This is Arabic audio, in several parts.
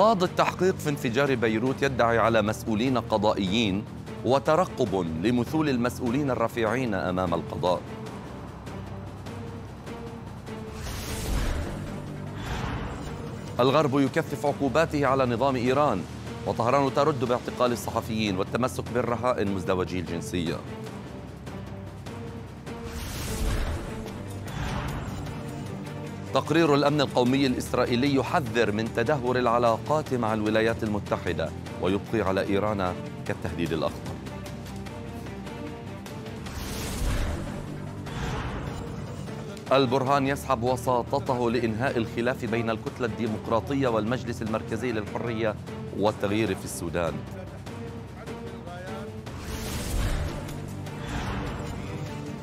قاضي التحقيق في انفجار بيروت يدعي على مسؤولين قضائيين وترقب لمثول المسؤولين الرفيعين امام القضاء الغرب يكثف عقوباته على نظام ايران وطهران ترد باعتقال الصحفيين والتمسك بالرهائن مزدوجي الجنسيه تقرير الامن القومي الاسرائيلي يحذر من تدهور العلاقات مع الولايات المتحده ويبقي على ايران كالتهديد الاخطر البرهان يسحب وساطته لإنهاء الخلاف بين الكتلة الديمقراطية والمجلس المركزي للحرية والتغيير في السودان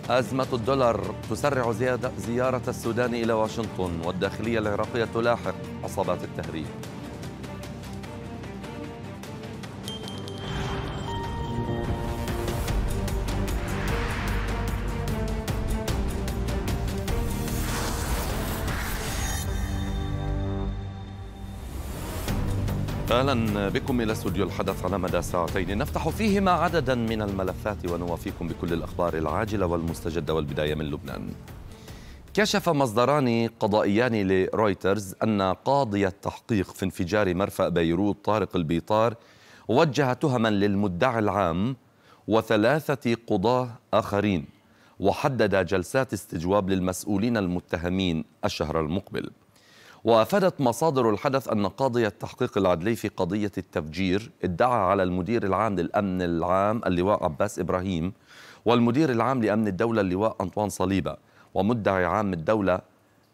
أزمة الدولار تسرع زيارة السودان إلى واشنطن والداخلية العراقية تلاحق عصابات التهريب اهلا بكم الى استوديو الحدث على مدى ساعتين نفتح فيهما عددا من الملفات ونوافيكم بكل الاخبار العاجله والمستجده والبدايه من لبنان. كشف مصدران قضائيان لرويترز ان قاضي التحقيق في انفجار مرفأ بيروت طارق البيطار وجه تهما للمدعي العام وثلاثه قضاه اخرين وحدد جلسات استجواب للمسؤولين المتهمين الشهر المقبل. وافادت مصادر الحدث ان قاضي التحقيق العدلي في قضيه التفجير ادعى على المدير العام للامن العام اللواء عباس ابراهيم والمدير العام لامن الدوله اللواء انطوان صليبه ومدعي عام الدوله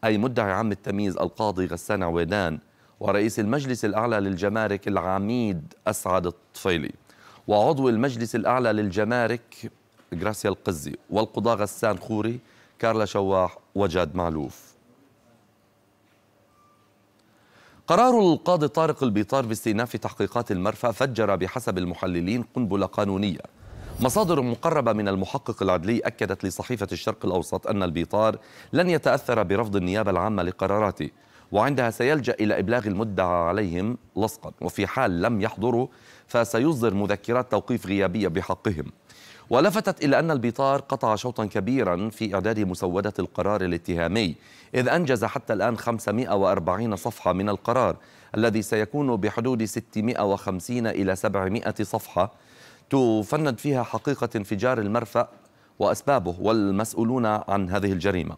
اي مدعي عام التمييز القاضي غسان عويدان ورئيس المجلس الاعلى للجمارك العميد اسعد الطفيلي وعضو المجلس الاعلى للجمارك غراسيا القزي والقضاه غسان خوري كارلا شواح وجاد معلوف قرار القاضي طارق البيطار باستئناف تحقيقات المرفأ فجر بحسب المحللين قنبلة قانونية مصادر مقربة من المحقق العدلي أكدت لصحيفة الشرق الأوسط أن البيطار لن يتأثر برفض النيابة العامة لقراراته وعندها سيلجأ إلى إبلاغ المدعى عليهم لصقا وفي حال لم يحضروا فسيصدر مذكرات توقيف غيابية بحقهم ولفتت إلى أن البيطار قطع شوطا كبيرا في إعداد مسودة القرار الاتهامي إذ أنجز حتى الآن 540 صفحة من القرار الذي سيكون بحدود 650 إلى 700 صفحة تفند فيها حقيقة انفجار المرفأ وأسبابه والمسؤولون عن هذه الجريمة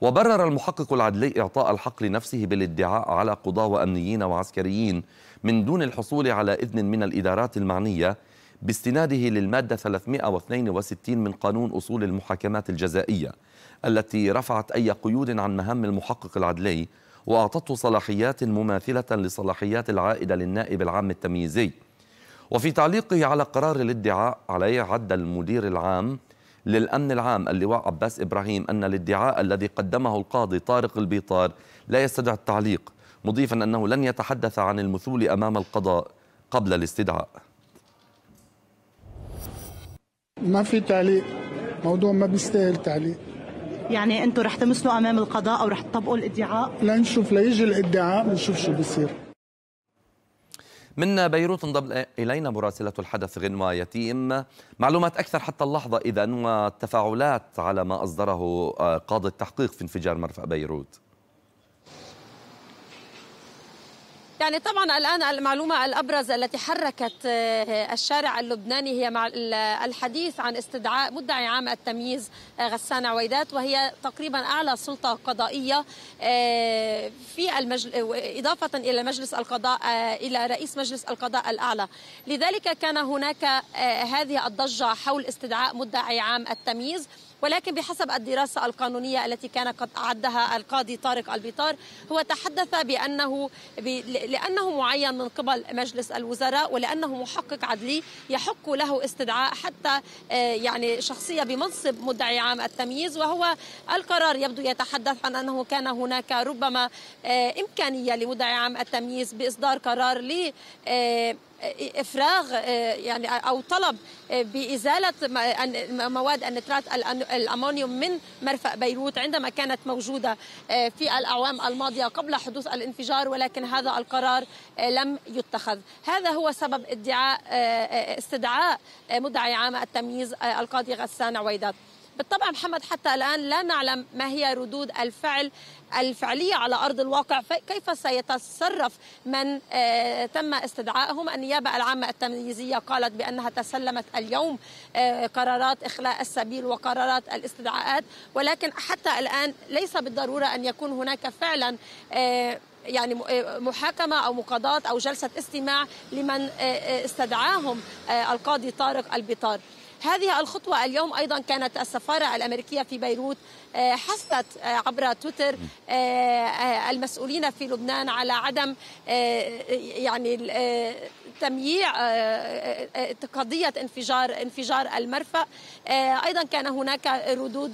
وبرر المحقق العدلي إعطاء الحق لنفسه بالادعاء على قضاة وأمنيين وعسكريين من دون الحصول على إذن من الإدارات المعنية باستناده للمادة 362 من قانون أصول المحاكمات الجزائية التي رفعت أي قيود عن مهام المحقق العدلي وأعطته صلاحيات مماثلة لصلاحيات العائدة للنائب العام التمييزي وفي تعليقه على قرار الادعاء عليه عد المدير العام للأمن العام اللواء عباس إبراهيم أن الادعاء الذي قدمه القاضي طارق البيطار لا يستدعي التعليق مضيفا أنه لن يتحدث عن المثول أمام القضاء قبل الاستدعاء ما في تعليق موضوع ما بيستاهل تعليق يعني انتم رح تمثلوا امام القضاء او رح تطبقوا الادعاء لنشوف ليجي الادعاء بنشوف شو بصير من بيروت انضم الينا مراسله الحدث غنوه يتيم معلومات اكثر حتى اللحظه اذا وتفاعلات على ما اصدره آه، قاضي التحقيق في انفجار مرفأ بيروت يعني طبعا الآن المعلومة الأبرز التي حركت آه، الشارع اللبناني هي مع الحديث عن استدعاء مدعي عام التمييز آه، غسان عويدات وهي تقريبا أعلى سلطة قضائية آه، في المجلس إضافة إلى مجلس القضاء إلى رئيس مجلس القضاء الأعلى لذلك كان هناك هذه الضجة حول استدعاء مدعي عام التمييز ولكن بحسب الدراسة القانونية التي كان قد أعدها القاضي طارق البيطار هو تحدث بأنه لأنه معين من قبل مجلس الوزراء ولأنه محقق عدلي يحق له استدعاء حتى آه، يعني شخصية بمنصب مدعي عام التمييز وهو القرار يبدو يتحدث عن أنه كان هناك ربما آه، إمكانية لمدعي عام التمييز بإصدار قرار ل آه، افراغ آه، يعني او طلب آه، بازاله مواد النترات الامونيوم من مرفأ بيروت عندما كانت موجوده آه، في الاعوام الماضيه قبل حدوث الانفجار ولكن هذا القرار لم يتخذ، هذا هو سبب ادعاء استدعاء مدعي عام التمييز القاضي غسان عويدات. بالطبع محمد حتى الان لا نعلم ما هي ردود الفعل الفعلية على أرض الواقع كيف سيتصرف من آه، تم استدعائهم النيابة العامة التمييزية قالت بأنها تسلمت اليوم آه، قرارات إخلاء السبيل وقرارات الاستدعاءات ولكن حتى الآن ليس بالضرورة أن يكون هناك فعلا آه، يعني محاكمة أو مقاضاة أو جلسة استماع لمن استدعاهم القاضي طارق البطار هذه الخطوة اليوم أيضا كانت السفارة الأمريكية في بيروت آه، حثت آه، عبر تويتر آه، المسؤولين في لبنان على عدم يعني تمييع قضية انفجار انفجار المرفأ أيضا كان هناك ردود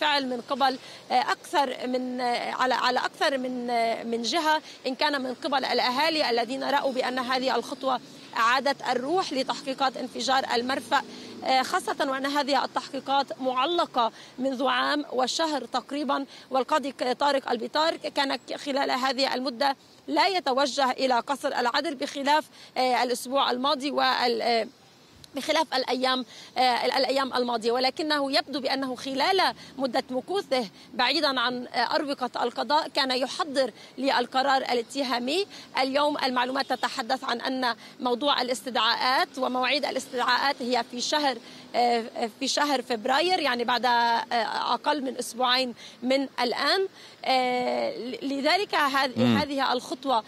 فعل من قبل أكثر من على على أكثر من من جهة إن كان من قبل الأهالي الذين رأوا بأن هذه الخطوة أعادت الروح لتحقيقات انفجار المرفأ آه، خاصة وأن هذه التحقيقات معلقة منذ عام وشهر تقريبا والقاضي طارق البيطار كان خلال هذه المدة لا يتوجه إلى قصر العدل بخلاف آه، الأسبوع الماضي وال آه، بخلاف الايام آه، الايام الماضيه ولكنه يبدو بانه خلال مده مكوثه بعيدا عن آه، اروقه القضاء كان يحضر للقرار الاتهامي اليوم المعلومات تتحدث عن ان موضوع الاستدعاءات ومواعيد الاستدعاءات هي في شهر آه، آه، في شهر فبراير يعني بعد آه، أقل من أسبوعين من الآن لذلك هذه الخطوة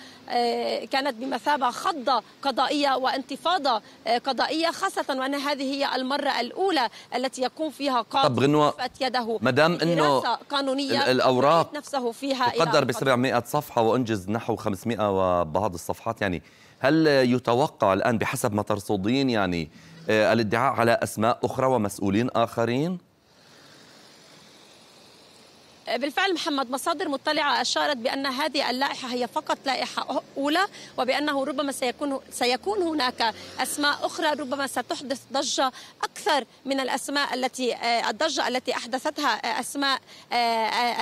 كانت بمثابة خضة قضائية وانتفاضة قضائية خاصة وأن هذه هي المرة الأولى التي يكون فيها قاضي طب غنوة يده مدام أنه قانونية الأوراق نفسه فيها تقدر ب 700 صفحة وأنجز نحو 500 وبعض الصفحات يعني هل يتوقع الآن بحسب ما ترصدين يعني آه، الادعاء على أسماء أخرى ومسؤولين آخرين؟ آه، بالفعل محمد مصادر مطلعة أشارت بأن هذه اللائحة هي فقط لائحة أولى وبأنه ربما سيكون سيكون هناك أسماء أخرى ربما ستحدث ضجة أكثر من الأسماء التي آه، الضجة التي أحدثتها أسماء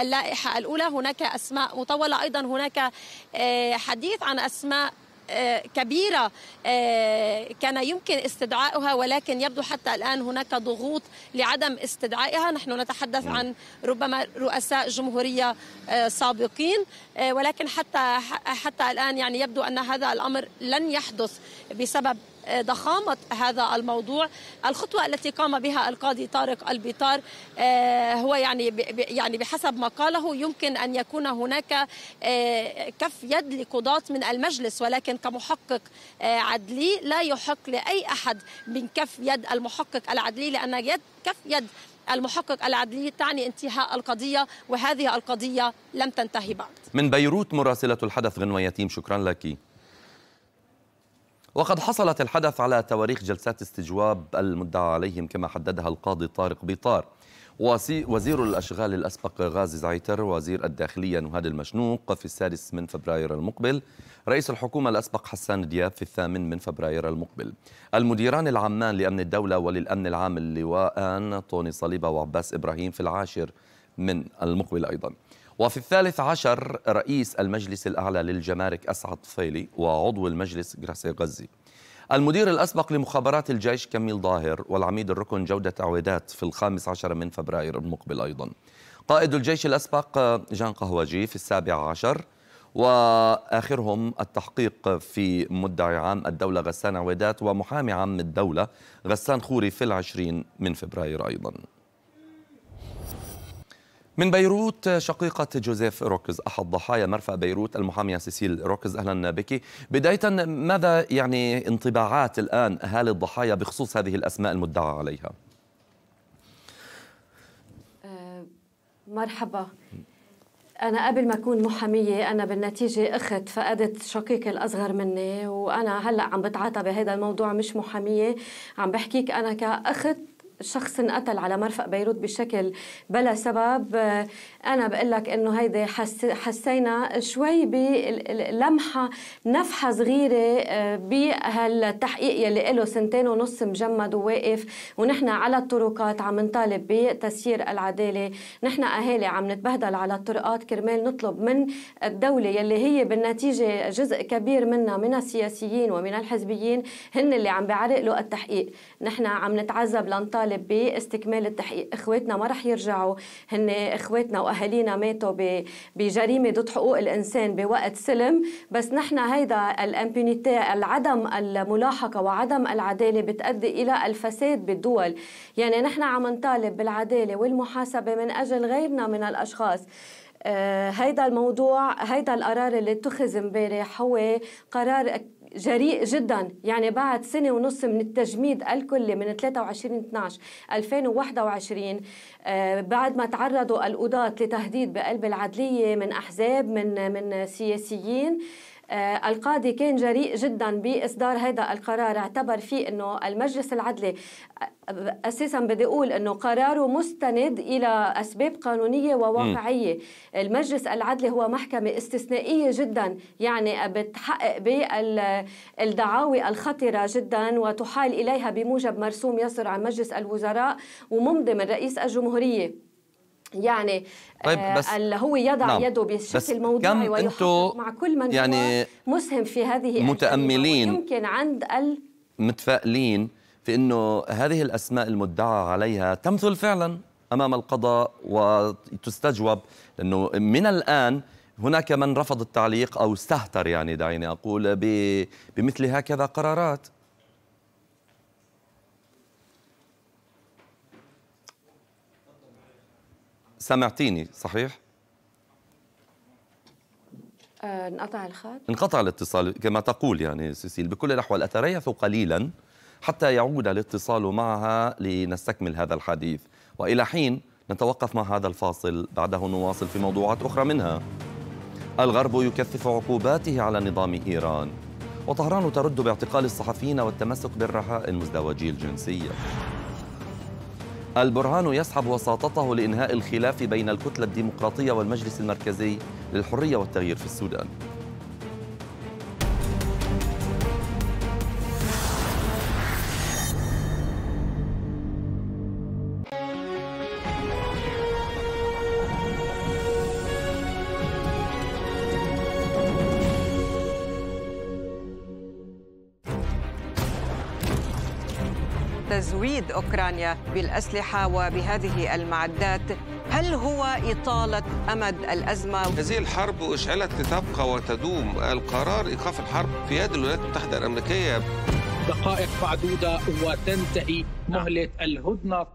اللائحة الأولى هناك أسماء مطولة أيضا هناك حديث عن أسماء آه، كبيرة آه، كان يمكن استدعائها ولكن يبدو حتى الآن هناك ضغوط لعدم استدعائها نحن نتحدث نعم. عن ربما رؤساء جمهورية آه، سابقين ولكن حتى حتى الآن يعني يبدو أن هذا الأمر لن يحدث بسبب ضخامة هذا الموضوع الخطوة التي قام بها القاضي طارق البيطار آه، هو يعني يعني بحسب ما قاله يمكن أن يكون هناك آه، كف يد لقضاة من المجلس ولكن كمحقق آه، عدلي لا يحق لأي أحد من كف يد المحقق العدلي لأن يد كف يد المحقق العدلي تعني انتهاء القضية وهذه القضية لم تنتهي بعد من بيروت مراسلة الحدث غنوة يتيم شكرا لك وقد حصلت الحدث على تواريخ جلسات استجواب المدعى عليهم كما حددها القاضي طارق بيطار وزير الأشغال الأسبق غازي زعيتر وزير الداخلية نهاد المشنوق في السادس من فبراير المقبل رئيس الحكومة الأسبق حسان دياب في الثامن من فبراير المقبل المديران العامان لأمن الدولة وللأمن العام اللواءان طوني صليبة وعباس إبراهيم في العاشر من المقبل أيضاً وفي الثالث عشر رئيس المجلس الأعلى للجمارك أسعد طفيلي وعضو المجلس جراسي غزي المدير الأسبق لمخابرات الجيش كميل ظاهر والعميد الركن جودة عويدات في الخامس عشر من فبراير المقبل أيضا قائد الجيش الأسبق جان قهوجي في السابع عشر واخرهم التحقيق في مدعي عام الدوله غسان عويدات ومحامي عام الدوله غسان خوري في العشرين من فبراير ايضا من بيروت شقيقة جوزيف روكز أحد ضحايا مرفأ بيروت المحامية سيسيل روكز أهلا بك بداية ماذا يعني انطباعات الآن أهالي الضحايا بخصوص هذه الأسماء المدعى عليها أه، مرحبا أنا قبل ما أكون محامية أنا بالنتيجة أخت فقدت شقيقي الأصغر مني وأنا هلأ عم بتعاطى بهذا الموضوع مش محامية عم بحكيك أنا كأخت شخص انقتل على مرفق بيروت بشكل بلا سبب آه، انا بقول لك انه هيدي حسينا شوي بلمحه نفحه صغيره آه، بهالتحقيق يلي له سنتين ونص مجمد وواقف ونحن على الطرقات عم نطالب بتسيير العداله نحن اهالي عم نتبهدل على الطرقات كرمال نطلب من الدوله يلي هي بالنتيجه جزء كبير منها من السياسيين ومن الحزبيين هن اللي عم بيعرقلوا التحقيق نحن عم نتعذب لنطالب تطالب باستكمال التحقيق اخواتنا ما رح يرجعوا هن اخواتنا واهالينا ماتوا بجريمه ضد حقوق الانسان بوقت سلم بس نحن هيدا الامبونيتي العدم الملاحقه وعدم العداله بتؤدي الى الفساد بالدول يعني نحن عم نطالب بالعداله والمحاسبه من اجل غيرنا من الاشخاص آه، هيدا الموضوع هيدا القرار اللي اتخذ امبارح هو قرار جريء جدا يعني بعد سنة ونص من التجميد الكلي من 23 12 2021 بعد ما تعرضوا القضاة لتهديد بقلب العدلية من أحزاب من من سياسيين آه، القاضي كان جريء جدا باصدار هذا القرار اعتبر فيه انه المجلس العدلي آه، اساسا بدي اقول انه قراره مستند الى اسباب قانونيه وواقعيه م. المجلس العدلي هو محكمه استثنائيه جدا يعني بتحقق بالدعاوي الخطره جدا وتحال اليها بموجب مرسوم يصدر عن مجلس الوزراء وممضي من رئيس الجمهوريه يعني طيب آه، بس اللي هو يضع نعم يده بشكل موضوعي ويحقق مع كل من يعني هو مسهم في هذه متأملين يمكن عند ال متفائلين في انه هذه الاسماء المدعى عليها تمثل فعلا امام القضاء وتستجوب لانه من الان هناك من رفض التعليق او استهتر يعني دعيني اقول بمثل هكذا قرارات سمعتيني صحيح؟ آه، انقطع الخط؟ انقطع الاتصال كما تقول يعني سيسيل بكل الأحوال أتريث قليلا حتى يعود الاتصال معها لنستكمل هذا الحديث وإلى حين نتوقف مع هذا الفاصل بعده نواصل في موضوعات أخرى منها الغرب يكثف عقوباته على نظام إيران وطهران ترد باعتقال الصحفيين والتمسك بالرهائن مزدوجي الجنسيه البرهان يسحب وساطته لإنهاء الخلاف بين الكتلة الديمقراطية والمجلس المركزي للحرية والتغيير في السودان أوكرانيا بالأسلحة وبهذه المعدات هل هو إطالة أمد الأزمة؟ هذه الحرب أشعلت لتبقى وتدوم القرار إيقاف الحرب في يد الولايات المتحدة الأمريكية دقائق معدودة وتنتهي مهلة الهدنة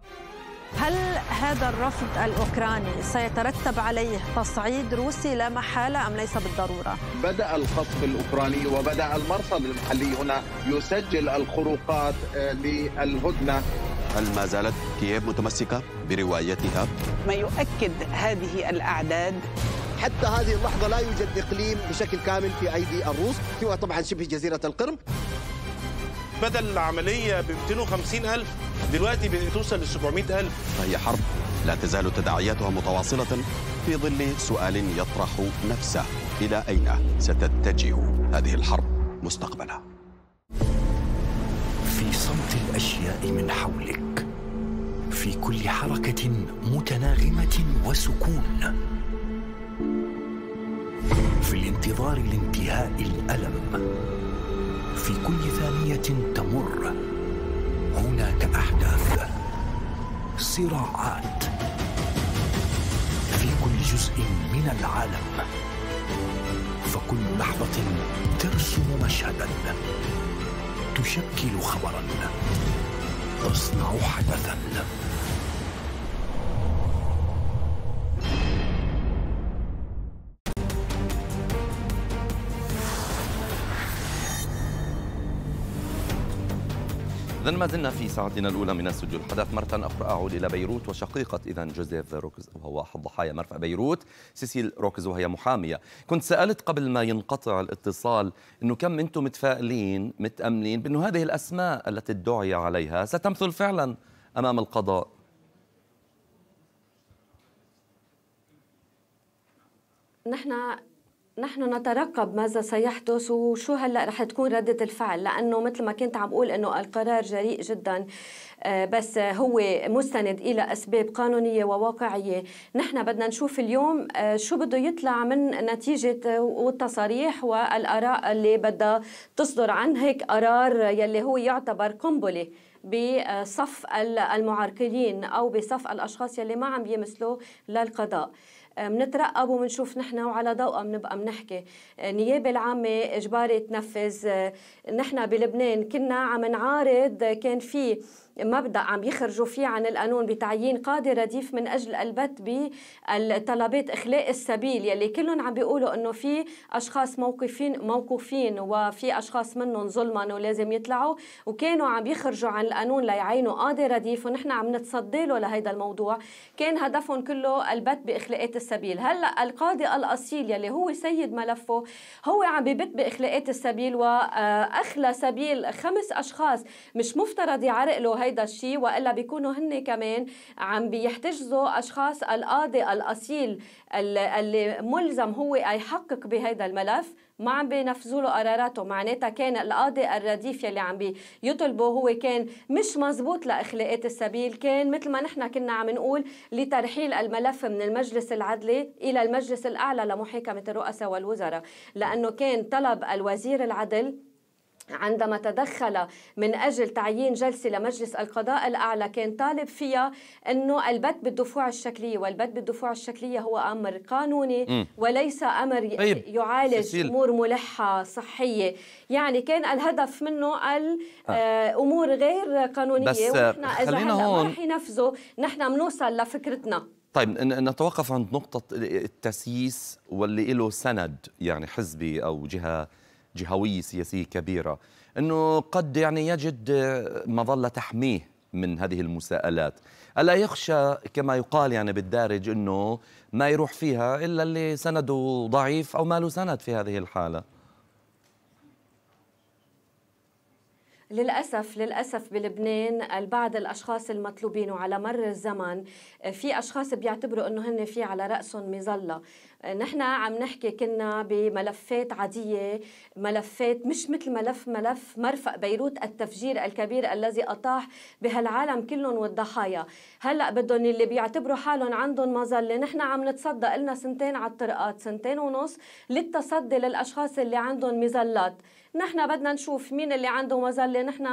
هل هذا الرفض الأوكراني سيترتب عليه تصعيد روسي لا محالة أم ليس بالضرورة؟ بدأ القصف الأوكراني وبدأ المرصد المحلي هنا يسجل الخروقات آه، للهدنة هل ما زالت كييف متمسكة بروايتها؟ ما يؤكد هذه الأعداد حتى هذه اللحظة لا يوجد إقليم بشكل كامل في أيدي الروس سوى طبعا شبه جزيرة القرم بدل العملية ب 250 ألف دلوقتي بتوصل ل 700 ألف فهي حرب لا تزال تداعياتها متواصلة في ظل سؤال يطرح نفسه إلى أين ستتجه هذه الحرب مستقبلا صمت الاشياء من حولك في كل حركه متناغمه وسكون في الانتظار لانتهاء الالم في كل ثانيه تمر هناك احداث صراعات في كل جزء من العالم فكل لحظه ترسم مشهدا تشكل خبرا تصنع حدثا إذا ما زلنا في ساعتنا الأولى من استوديو الحدث مرة أخرى أعود إلى بيروت وشقيقة إذا جوزيف روكز وهو أحد ضحايا مرفأ بيروت سيسيل روكز وهي محامية كنت سألت قبل ما ينقطع الاتصال أنه كم أنتم متفائلين متأملين بأنه هذه الأسماء التي ادعي عليها ستمثل فعلا أمام القضاء نحن نحن نترقب ماذا سيحدث وشو هلا رح تكون ردة الفعل لانه مثل ما كنت عم بقول انه القرار جريء جدا آه، بس هو مستند الى اسباب قانونيه وواقعيه، نحن بدنا نشوف اليوم آه، شو بده يطلع من نتيجه والتصاريح والاراء اللي بدها تصدر عن هيك قرار يلي هو يعتبر قنبله بصف المعرقلين او بصف الاشخاص يلي ما عم يمثلوا للقضاء. منترقب ومنشوف نحن وعلى ضوء منبقى منحكي النيابه أه، العامه اجباري تنفذ أه، نحن بلبنان كنا عم نعارض كان في مبدا عم يخرجوا فيه عن القانون بتعيين قاضي رديف من اجل البت بالطلبات اخلاء السبيل يلي كلهم عم بيقولوا انه في اشخاص موقفين موقوفين وفي اشخاص منهم ظلما ولازم يطلعوا وكانوا عم يخرجوا عن القانون ليعينوا قاضي رديف ونحن عم نتصدى له لهيدا الموضوع كان هدفهم كله البت باخلاءات السبيل هلا القاضي الاصيل يلي هو سيد ملفه هو عم ببت باخلاءات السبيل واخلى سبيل خمس اشخاص مش مفترض يعرق له هيدا الشيء والا بيكونوا هن كمان عم بيحتجزوا اشخاص القاضي الاصيل اللي ملزم هو يحقق بهذا الملف ما عم بينفذوا له قراراته معناتها كان القاضي الرديف يلي عم بيطلبه هو كان مش مزبوط لاخلاقات السبيل كان مثل ما نحن كنا عم نقول لترحيل الملف من المجلس العدلي الى المجلس الاعلى لمحاكمه الرؤساء والوزراء لانه كان طلب الوزير العدل عندما تدخل من أجل تعيين جلسة لمجلس القضاء الأعلى كان طالب فيها أنه البت بالدفوع الشكلية والبت بالدفوع الشكلية هو أمر قانوني م. وليس أمر طيب. يعالج سيسيل. أمور ملحة صحية يعني كان الهدف منه الأمور آه. آه، غير قانونية بس ونحن إذا خلينا ما رح ينفذوا نحن بنوصل لفكرتنا طيب نتوقف عند نقطة التسييس واللي له سند يعني حزبي أو جهة جهويه سياسيه كبيره انه قد يعني يجد مظله تحميه من هذه المساءلات ألا يخشى كما يقال يعني بالدارج أنه ما يروح فيها إلا اللي سنده ضعيف أو ما له سند في هذه الحالة للأسف للأسف بلبنان البعض الأشخاص المطلوبين وعلى مر الزمن في أشخاص بيعتبروا أنه هن في على رأسهم مظلة نحن عم نحكي كنا بملفات عادية ملفات مش مثل ملف ملف مرفق بيروت التفجير الكبير الذي أطاح بهالعالم كلهم والضحايا هلأ بدهم اللي بيعتبروا حالهم عندهم مظلة نحن عم نتصدى لنا سنتين على الطرقات سنتين ونص للتصدي للأشخاص اللي عندهم مظلات نحن بدنا نشوف مين اللي عنده مظله نحن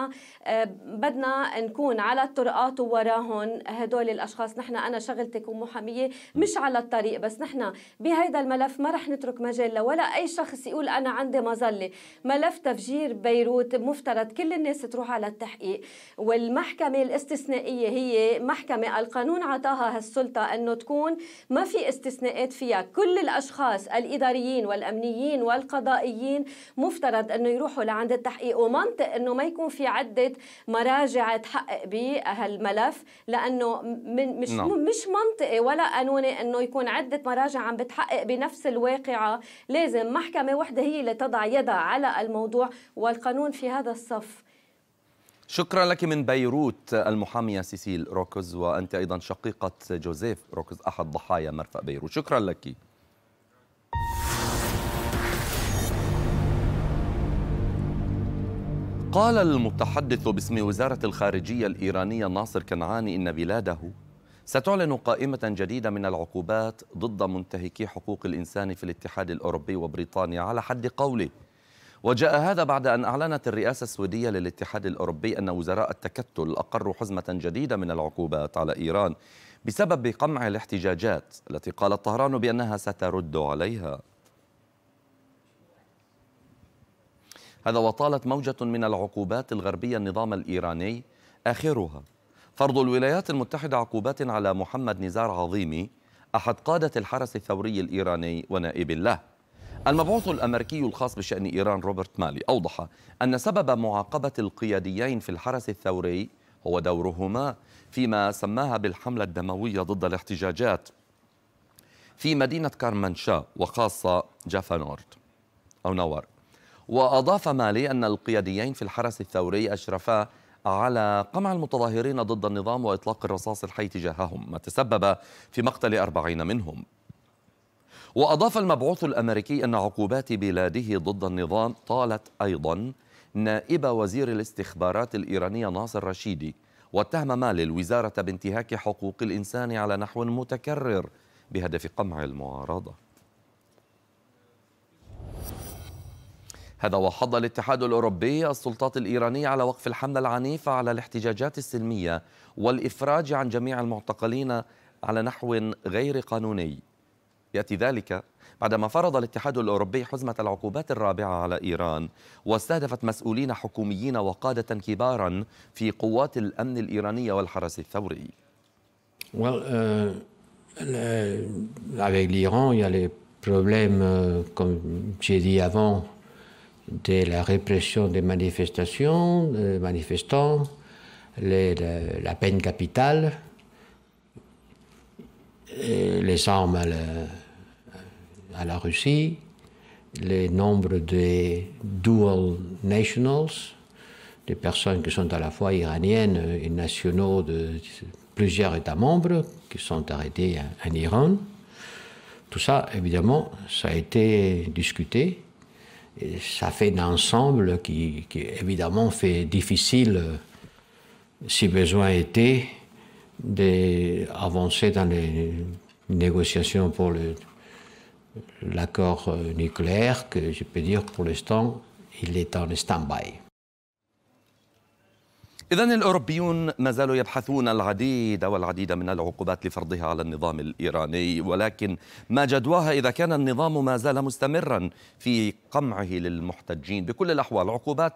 آه، بدنا نكون على الطرقات ووراهم هدول الاشخاص نحن انا شغلتي كمحاميه مش على الطريق بس نحن بهيدا الملف ما رح نترك مجال ولا اي شخص يقول انا عندي مظله ملف تفجير بيروت مفترض كل الناس تروح على التحقيق والمحكمه الاستثنائيه هي محكمه القانون عطاها هالسلطه انه تكون ما في استثناءات فيها كل الاشخاص الاداريين والامنيين والقضائيين مفترض انه يروحوا لعند التحقيق ومنطق انه ما يكون في عده مراجع تحقق بهالملف لانه من مش نعم. مش منطقي ولا قانوني انه يكون عده مراجع عم بتحقق بنفس الواقعه لازم محكمه وحده هي اللي تضع يدها على الموضوع والقانون في هذا الصف شكرا لك من بيروت المحامية سيسيل روكز وأنت أيضا شقيقة جوزيف روكز أحد ضحايا مرفأ بيروت شكرا لك قال المتحدث باسم وزارة الخارجية الإيرانية ناصر كنعاني إن بلاده ستعلن قائمة جديدة من العقوبات ضد منتهكي حقوق الإنسان في الاتحاد الأوروبي وبريطانيا على حد قوله وجاء هذا بعد أن أعلنت الرئاسة السويدية للاتحاد الأوروبي أن وزراء التكتل أقروا حزمة جديدة من العقوبات على إيران بسبب قمع الاحتجاجات التي قالت طهران بأنها سترد عليها هذا وطالت موجة من العقوبات الغربية النظام الإيراني آخرها فرض الولايات المتحدة عقوبات على محمد نزار عظيمي أحد قادة الحرس الثوري الإيراني ونائب له المبعوث الأمريكي الخاص بشأن إيران روبرت مالي أوضح أن سبب معاقبة القياديين في الحرس الثوري هو دورهما فيما سماها بالحملة الدموية ضد الاحتجاجات في مدينة كارمنشا وخاصة جافا نورد أو نوار وأضاف مالي أن القياديين في الحرس الثوري أشرفا على قمع المتظاهرين ضد النظام وإطلاق الرصاص الحي تجاههم ما تسبب في مقتل أربعين منهم وأضاف المبعوث الأمريكي أن عقوبات بلاده ضد النظام طالت أيضا نائب وزير الاستخبارات الإيرانية ناصر رشيدي واتهم مالي الوزارة بانتهاك حقوق الإنسان على نحو متكرر بهدف قمع المعارضة هذا وحض الاتحاد الأوروبي السلطات الإيرانية على وقف الحملة العنيفة على الاحتجاجات السلمية والإفراج عن جميع المعتقلين على نحو غير قانوني يأتي ذلك بعدما فرض الاتحاد الأوروبي حزمة العقوبات الرابعة على إيران واستهدفت مسؤولين حكوميين وقادة كبارا في قوات الأمن الإيرانية والحرس الثوري well, uh, avec l'Iran, il y a les problèmes, euh, comme j'ai dit avant, de la répression des manifestations, des manifestants, la, peine capitale, euh, les armes à la, Russie, le nombre de dual nationals, des personnes qui sont à la fois iraniennes et nationaux de plusieurs États membres qui sont arrêtés en Iran. Tout ça, évidemment, ça a été discuté ça fait un ensemble qui, qui, évidemment fait difficile, euh, si besoin était, d'avancer dans les négociations pour l'accord euh, nucléaire, que je peux dire pour l'instant, il est en stand-by. إذا الأوروبيون ما زالوا يبحثون العديد والعديد من العقوبات لفرضها على النظام الإيراني ولكن ما جدواها إذا كان النظام ما زال مستمرا في قمعه للمحتجين بكل الأحوال عقوبات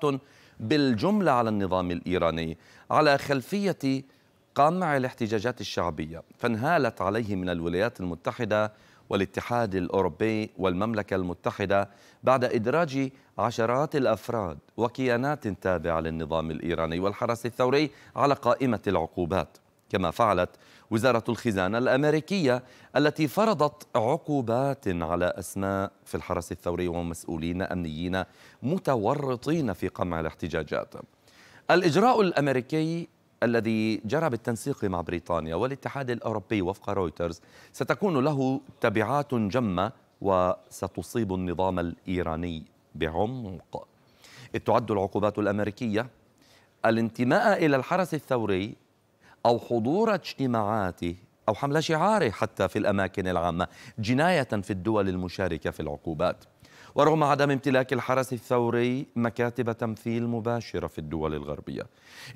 بالجملة على النظام الإيراني على خلفية قمع الاحتجاجات الشعبية فانهالت عليه من الولايات المتحدة والاتحاد الأوروبي والمملكة المتحدة بعد إدراج عشرات الأفراد وكيانات تابعة للنظام الإيراني والحرس الثوري على قائمة العقوبات كما فعلت وزارة الخزانة الأمريكية التي فرضت عقوبات على أسماء في الحرس الثوري ومسؤولين أمنيين متورطين في قمع الاحتجاجات الإجراء الأمريكي الذي جرى بالتنسيق مع بريطانيا والاتحاد الأوروبي وفق رويترز ستكون له تبعات جمة وستصيب النظام الإيراني بعمق إذ تعد العقوبات الأمريكية الانتماء إلى الحرس الثوري أو حضور اجتماعاته أو حمل شعاره حتى في الأماكن العامة جناية في الدول المشاركة في العقوبات ورغم عدم امتلاك الحرس الثوري مكاتب تمثيل مباشرة في الدول الغربية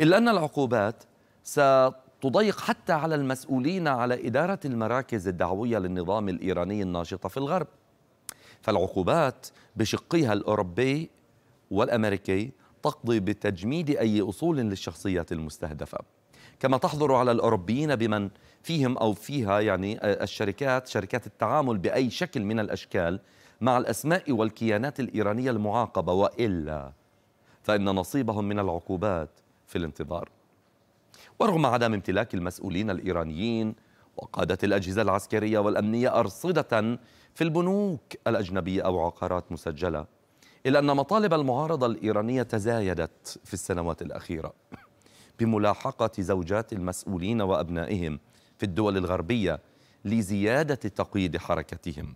إلا أن العقوبات ستضيق حتى على المسؤولين على إدارة المراكز الدعوية للنظام الإيراني الناشطة في الغرب فالعقوبات بشقيها الأوروبي والأمريكي تقضي بتجميد أي أصول للشخصيات المستهدفة كما تحظر على الأوروبيين بمن فيهم أو فيها يعني آه، الشركات شركات التعامل بأي شكل من الأشكال مع الأسماء والكيانات الإيرانية المعاقبة وإلا فإن نصيبهم من العقوبات في الانتظار ورغم عدم امتلاك المسؤولين الإيرانيين وقادة الأجهزة العسكرية والأمنية أرصدة في البنوك الأجنبية أو عقارات مسجلة إلا أن مطالب المعارضة الإيرانية تزايدت في السنوات الأخيرة بملاحقة زوجات المسؤولين وأبنائهم في الدول الغربية لزيادة تقييد حركتهم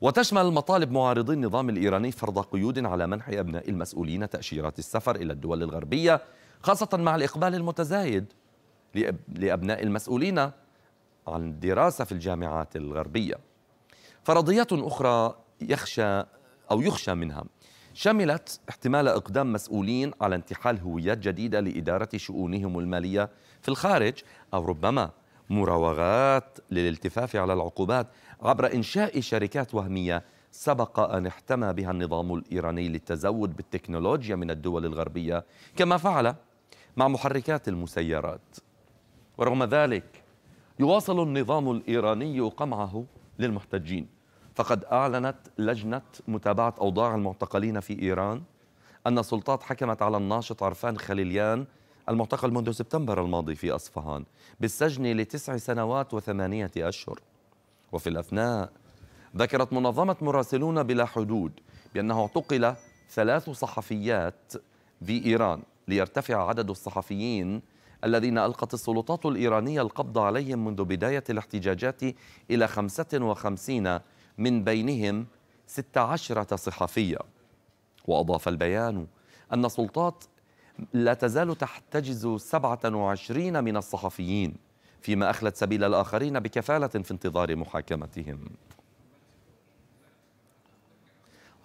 وتشمل مطالب معارضي النظام الإيراني فرض قيود على منح أبناء المسؤولين تأشيرات السفر إلى الدول الغربية خاصة مع الإقبال المتزايد لأبناء المسؤولين عن الدراسة في الجامعات الغربية فرضيات أخرى يخشى أو يخشى منها شملت احتمال إقدام مسؤولين على انتحال هويات جديدة لإدارة شؤونهم المالية في الخارج أو ربما مراوغات للالتفاف على العقوبات عبر إنشاء شركات وهمية سبق أن احتمى بها النظام الإيراني للتزود بالتكنولوجيا من الدول الغربية كما فعل مع محركات المسيرات ورغم ذلك يواصل النظام الإيراني قمعه للمحتجين فقد أعلنت لجنة متابعة أوضاع المعتقلين في إيران أن السلطات حكمت على الناشط عرفان خليليان المعتقل منذ سبتمبر الماضي في أصفهان بالسجن لتسع سنوات وثمانية أشهر وفي الأثناء ذكرت منظمة مراسلون بلا حدود بأنه اعتقل ثلاث صحفيات في إيران ليرتفع عدد الصحفيين الذين ألقت السلطات الإيرانية القبض عليهم منذ بداية الاحتجاجات إلى 55 من بينهم 16 صحفية وأضاف البيان أن السلطات لا تزال تحتجز 27 من الصحفيين فيما أخلت سبيل الآخرين بكفالة في انتظار محاكمتهم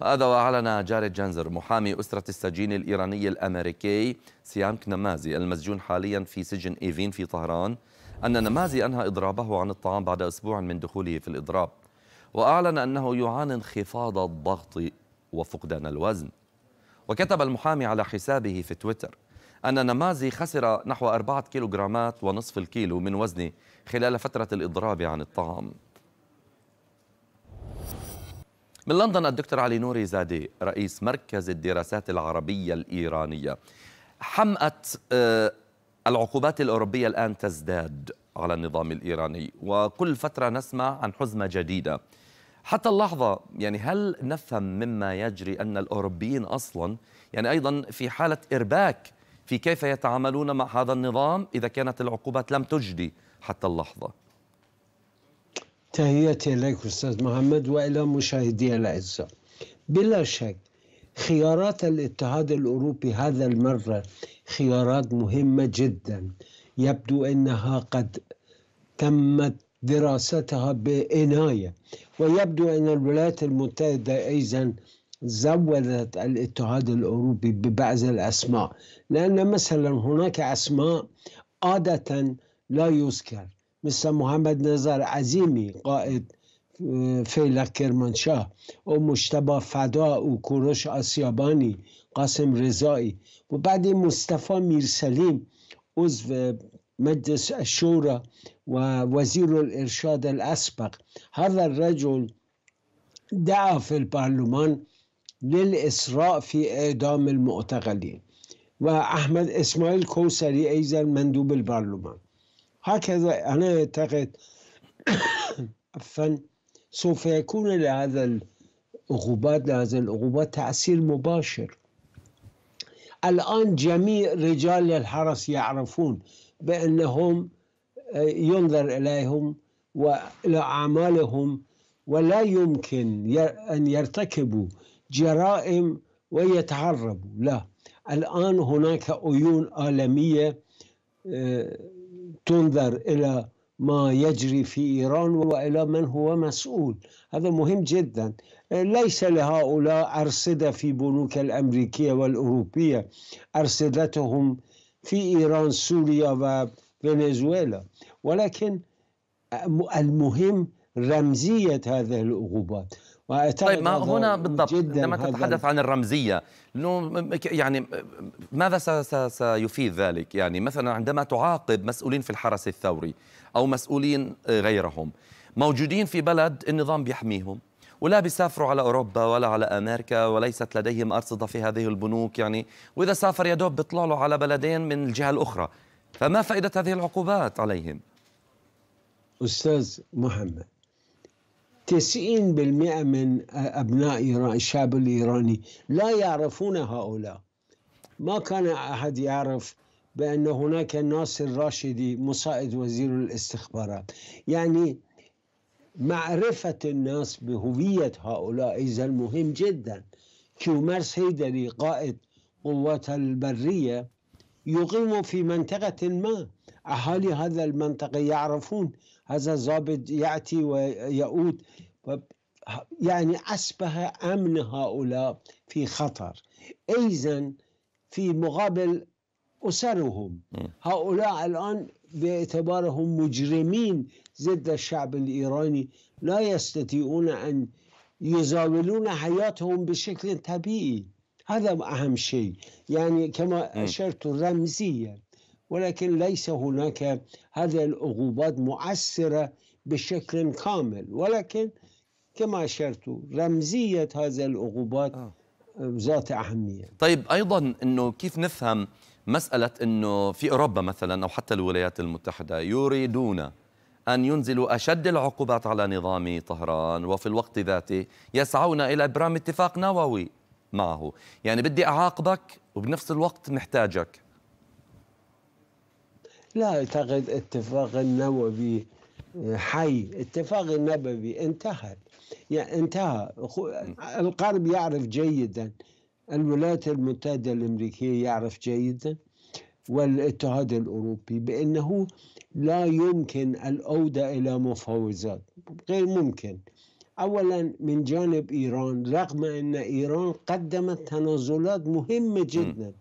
هذا وأعلن جاريد جانزر محامي أسرة السجين الإيراني الأمريكي سيامك نمازي المسجون حاليا في سجن إيفين في طهران أن نمازي أنهى إضرابه عن الطعام بعد أسبوع من دخوله في الإضراب وأعلن أنه يعاني انخفاض الضغط وفقدان الوزن وكتب المحامي على حسابه في تويتر أن نمازي خسر نحو أربعة كيلوغرامات ونصف الكيلو من وزنه خلال فترة الإضراب عن الطعام من لندن الدكتور علي نوري زادي رئيس مركز الدراسات العربية الإيرانية حمأة آه، العقوبات الأوروبية الآن تزداد على النظام الإيراني وكل فترة نسمع عن حزمة جديدة حتى اللحظة يعني هل نفهم مما يجري أن الأوروبيين أصلا يعني أيضا في حالة إرباك في كيف يتعاملون مع هذا النظام إذا كانت العقوبات لم تجدي حتى اللحظة تهيئتي لك أستاذ محمد وإلى مشاهدي الأعزاء بلا شك خيارات الاتحاد الأوروبي هذا المرة خيارات مهمة جدا يبدو أنها قد تمت دراستها بعناية ويبدو أن الولايات المتحدة أيضا زودت الاتحاد الأوروبي ببعض الأسماء لأن مثلا هناك أسماء عادة لا يذكر مثل محمد نزار عزيمي قائد اه، فيلق كرمانشاه او مشتبى فدا او کوروش قاسم رزائي وبعد مصطفى ميرسليم عضو مجلس الشورى ووزير الإرشاد الأسبق هذا الرجل دعا في البرلمان للإسراء في إعدام المعتقلين وأحمد إسماعيل كوسري أيضا مندوب البرلمان هكذا أنا أعتقد عفوا سوف يكون لهذا العقوبات لهذه العقوبات تأثير مباشر الآن جميع رجال الحرس يعرفون بأنهم ينظر إليهم وإلى أعمالهم ولا يمكن أن يرتكبوا جرائم ويتهربوا لا الآن هناك عيون عالمية آه، تنظر إلى ما يجري في إيران وإلى من هو مسؤول هذا مهم جدا ليس لهؤلاء أرصدة في بنوك الأمريكية والأوروبية أرصدتهم في إيران سوريا و فنزويلا ولكن المهم رمزية هذه العقوبات طيب ما هنا بالضبط عندما تتحدث عن الرمزية يعني ماذا سيفيد ذلك يعني مثلا عندما تعاقب مسؤولين في الحرس الثوري أو مسؤولين غيرهم موجودين في بلد النظام بيحميهم ولا بيسافروا على اوروبا ولا على امريكا وليست لديهم ارصده في هذه البنوك يعني واذا سافر يا دوب بيطلع له على بلدين من الجهه الاخرى فما فائدة هذه العقوبات عليهم؟ أستاذ محمد 90% من أبناء إيران الشعب الإيراني لا يعرفون هؤلاء ما كان أحد يعرف بأن هناك ناصر راشدي مساعد وزير الاستخبارات يعني معرفة الناس بهوية هؤلاء إذا مهم جدا كيومرس هيدري قائد قوات البرية يقيم في منطقة ما أهالي هذا المنطقة يعرفون هذا الضابط يأتي ويؤود يعني أصبح أمن هؤلاء في خطر أيضا في مقابل أسرهم هؤلاء الآن باعتبارهم مجرمين ضد الشعب الإيراني لا يستطيعون أن يزاولون حياتهم بشكل طبيعي هذا أهم شيء يعني كما أشرت رمزيا ولكن ليس هناك هذه العقوبات مؤثرة بشكل كامل ولكن كما أشرت رمزية هذه العقوبات آه. ذات أهمية طيب أيضا أنه كيف نفهم مسألة أنه في أوروبا مثلا أو حتى الولايات المتحدة يريدون أن ينزلوا أشد العقوبات على نظام طهران وفي الوقت ذاته يسعون إلى إبرام اتفاق نووي معه يعني بدي أعاقبك وبنفس الوقت محتاجك لا أعتقد اتفاق النووي حي اتفاق النووي انتهى يعني انتهى الغرب يعرف جيدا الولايات المتحدة الأمريكية يعرف جيدا والاتحاد الأوروبي بأنه لا يمكن العودة إلى مفاوضات غير ممكن اولا من جانب ايران رغم ان ايران قدمت تنازلات مهمه جدا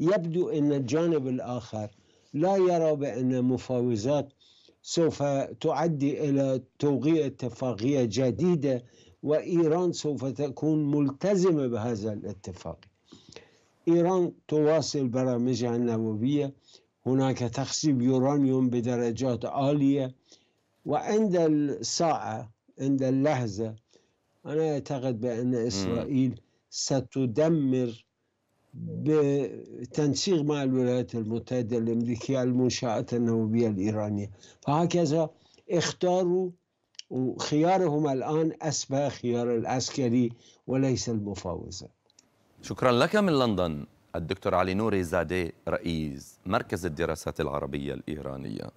يبدو ان الجانب الاخر لا يرى بان مفاوضات سوف تؤدي الى توقيع اتفاقيه جديده وايران سوف تكون ملتزمه بهذا الاتفاق. ايران تواصل برامجها النوويه هناك تخصيب يورانيوم بدرجات عاليه وعند الساعه عند اللحظة أنا أعتقد بأن إسرائيل ستدمر بتنسيق مع الولايات المتحدة الأمريكية المنشآت النووية الإيرانية فهكذا اختاروا وخيارهم الآن أسبى خيار العسكري وليس المفاوضة شكرا لك من لندن الدكتور علي نوري زادي رئيس مركز الدراسات العربية الإيرانية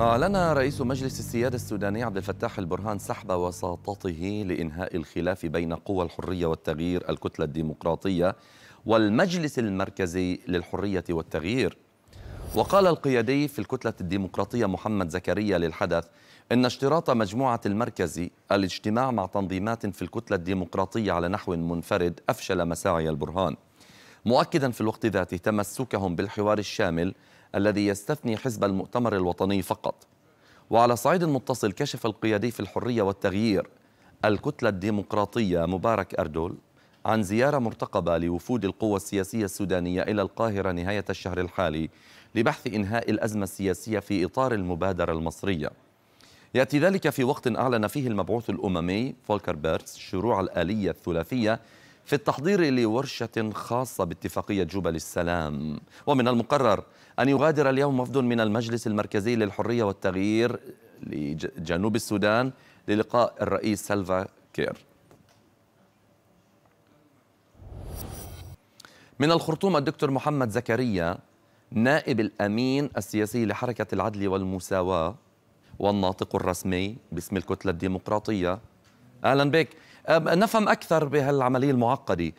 أعلن رئيس مجلس السيادة السوداني عبد الفتاح البرهان سحب وساطته لإنهاء الخلاف بين قوى الحرية والتغيير الكتلة الديمقراطية والمجلس المركزي للحرية والتغيير وقال القيادي في الكتلة الديمقراطية محمد زكريا للحدث إن اشتراط مجموعة المركزي الاجتماع مع تنظيمات في الكتلة الديمقراطية على نحو منفرد أفشل مساعي البرهان مؤكدا في الوقت ذاته تمسكهم بالحوار الشامل الذي يستثني حزب المؤتمر الوطني فقط وعلى صعيد متصل كشف القيادي في الحرية والتغيير الكتلة الديمقراطية مبارك أردول عن زيارة مرتقبة لوفود القوى السياسية السودانية إلى القاهرة نهاية الشهر الحالي لبحث إنهاء الأزمة السياسية في إطار المبادرة المصرية يأتي ذلك في وقت أعلن فيه المبعوث الأممي فولكر بيرتس شروع الآلية الثلاثية في التحضير لورشة خاصة باتفاقية جبل السلام ومن المقرر أن يغادر اليوم وفد من المجلس المركزي للحرية والتغيير لجنوب السودان للقاء الرئيس سلفا كير من الخرطوم الدكتور محمد زكريا نائب الأمين السياسي لحركة العدل والمساواة والناطق الرسمي باسم الكتلة الديمقراطية أهلا بك نفهم أكثر بهالعملية المعقدة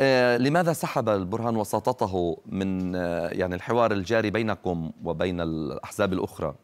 آه، لماذا سحب البرهان وساطته من آه، يعني الحوار الجاري بينكم وبين الأحزاب الأخرى؟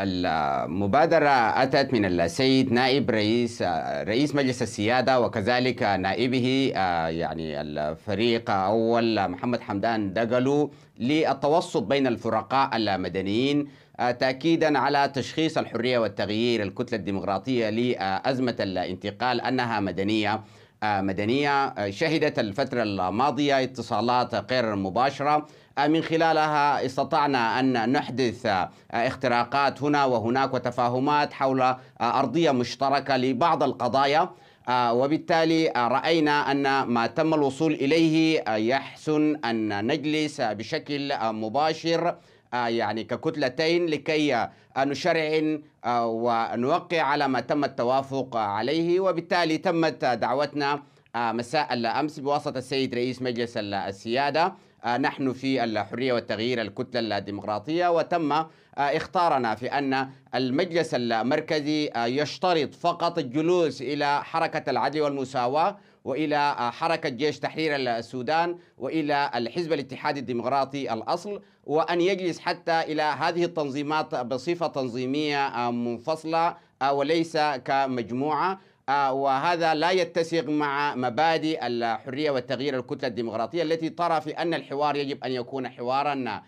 المبادرة أتت من السيد نائب رئيس رئيس مجلس السيادة وكذلك نائبه آه، يعني الفريق أول محمد حمدان دقلو للتوسط بين الفرقاء المدنيين تأكيدا على تشخيص الحرية والتغيير الكتلة الديمقراطية لأزمة الانتقال أنها مدنية آه، مدنية آه، شهدت الفترة الماضية اتصالات غير مباشرة آه، من خلالها استطعنا أن نحدث اختراقات هنا وهناك وتفاهمات حول أرضية مشتركة لبعض القضايا وبالتالي رأينا أن ما تم الوصول إليه يحسن أن نجلس بشكل مباشر آه، يعني ككتلتين لكي آه، نشرع آه، ونوقع على ما تم التوافق عليه وبالتالي تمت دعوتنا مساء الأمس بواسطة السيد رئيس مجلس السيادة نحن في الحرية والتغيير الكتلة الديمقراطية وتم اختارنا في أن المجلس المركزي يشترط فقط الجلوس إلى حركة العدل والمساواة وإلى حركة جيش تحرير السودان وإلى الحزب الاتحادي الديمقراطي الأصل وأن يجلس حتى إلى هذه التنظيمات بصفة تنظيمية آه، منفصلة آه، وليس كمجموعة آه، وهذا لا يتسق مع مبادئ الحرية والتغيير الكتلة الديمقراطية التي ترى في أن الحوار يجب أن يكون حواراً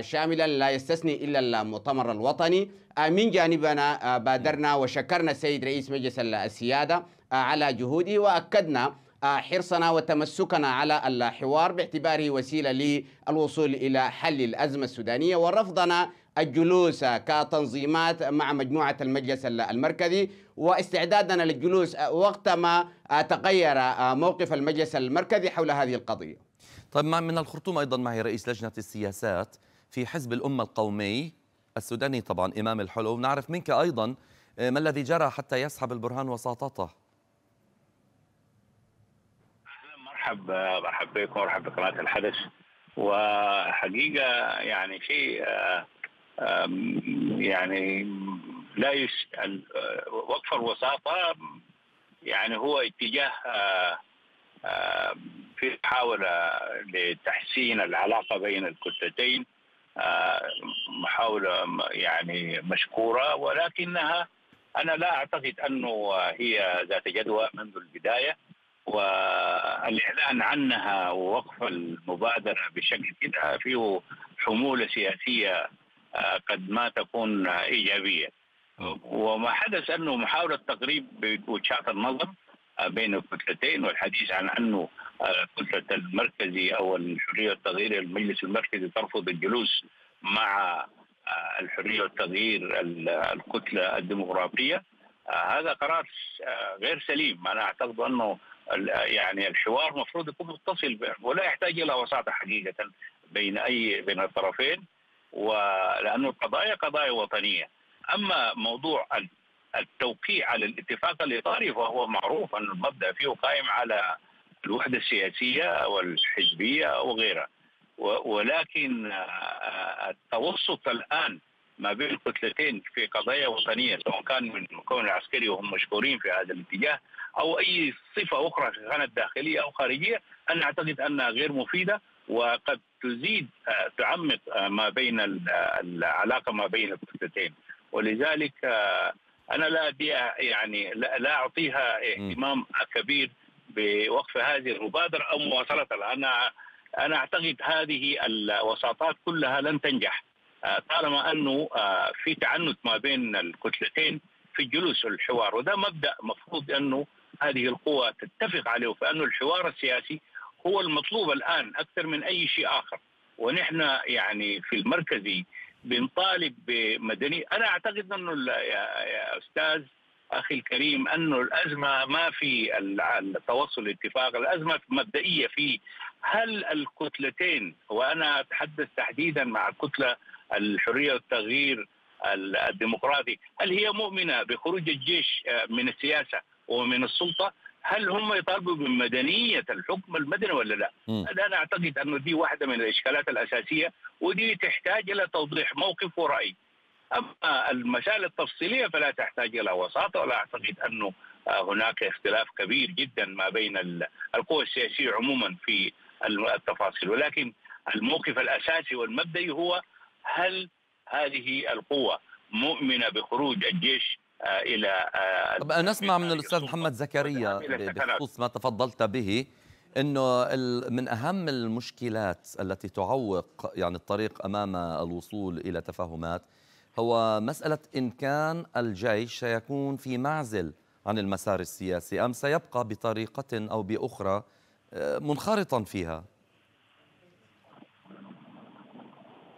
شاملا لا يستثني الا المؤتمر الوطني من جانبنا بادرنا وشكرنا السيد رئيس مجلس السياده على جهوده واكدنا حرصنا وتمسكنا على الحوار باعتباره وسيلة للوصول إلى حل الأزمة السودانية ورفضنا الجلوس كتنظيمات مع مجموعة المجلس المركزي واستعدادنا للجلوس وقتما تغير موقف المجلس المركزي حول هذه القضية طيب من الخرطوم أيضا معي رئيس لجنة السياسات في حزب الأمة القومي السوداني طبعا إمام الحلو نعرف منك أيضا آه، ما الذي جرى حتى يسحب البرهان وساطته مرحب مرحب بكم وارحب بقناه الحدث وحقيقه يعني شيء يعني لا يش وقف الوساطه يعني هو اتجاه في محاوله لتحسين العلاقه بين الكتلتين محاوله يعني مشكوره ولكنها انا لا اعتقد انه هي ذات جدوى منذ البدايه والاعلان عنها ووقف المبادره بشكل كده فيه حموله سياسيه آه، قد ما تكون ايجابيه. وما حدث انه محاوله تقريب وجهات النظر آه، بين الكتلتين والحديث عن انه آه، الكتله المركزي او الحريه والتغيير المجلس المركزي ترفض الجلوس مع الحريه والتغيير الكتله الديمقراطيه هذا قرار غير سليم انا اعتقد انه يعني الحوار المفروض يكون متصل ولا يحتاج الى وساطه حقيقه بين اي بين الطرفين ولانه القضايا قضايا وطنيه اما موضوع التوقيع على الاتفاق الاطاري فهو معروف ان المبدا فيه قائم على الوحده السياسيه والحزبيه وغيرها ولكن آه، آه، التوسط الان ما بين كتلتين في قضايا وطنيه سواء كان من المكون العسكري وهم مشكورين في هذا الاتجاه او اي صفه اخرى كانت داخليه او خارجيه انا اعتقد انها غير مفيده وقد تزيد آه، تعمق آه، ما بين العلاقه ما بين الكتلتين ولذلك آه، انا لا يعني لا اعطيها اهتمام كبير بوقف هذه المبادره او مواصلتها لان انا اعتقد هذه الوساطات كلها لن تنجح آه، طالما انه آه، في تعنت ما بين الكتلتين في جلوس الحوار وده مبدا مفروض انه هذه القوى تتفق عليه فانه الحوار السياسي هو المطلوب الان اكثر من اي شيء اخر ونحن يعني في المركزي بنطالب بمدني انا اعتقد انه يا استاذ اخي الكريم انه الازمه ما في التوصل الاتفاق الازمه مبدئيه في هل الكتلتين وانا اتحدث تحديدا مع الكتله الحريه والتغيير الديمقراطي هل هي مؤمنه بخروج الجيش آه، من السياسه ومن السلطه هل هم يطالبوا بمدنيه الحكم المدني ولا لا؟ هذا انا اعتقد انه دي واحده من الاشكالات الاساسيه ودي تحتاج الى توضيح موقف وراي. اما المسائل التفصيليه فلا تحتاج الى وساطه ولا اعتقد انه آه، هناك اختلاف كبير جدا ما بين القوى السياسيه عموما في التفاصيل ولكن الموقف الاساسي والمبدئي هو هل هذه القوة مؤمنة بخروج الجيش آه، الى آه، طب نسمع من الاستاذ محمد زكريا بخصوص ما تفضلت به انه من اهم المشكلات التي تعوق يعني الطريق امام الوصول الى تفاهمات هو مساله ان كان الجيش سيكون في معزل عن المسار السياسي ام سيبقى بطريقه او باخرى آه، منخرطا فيها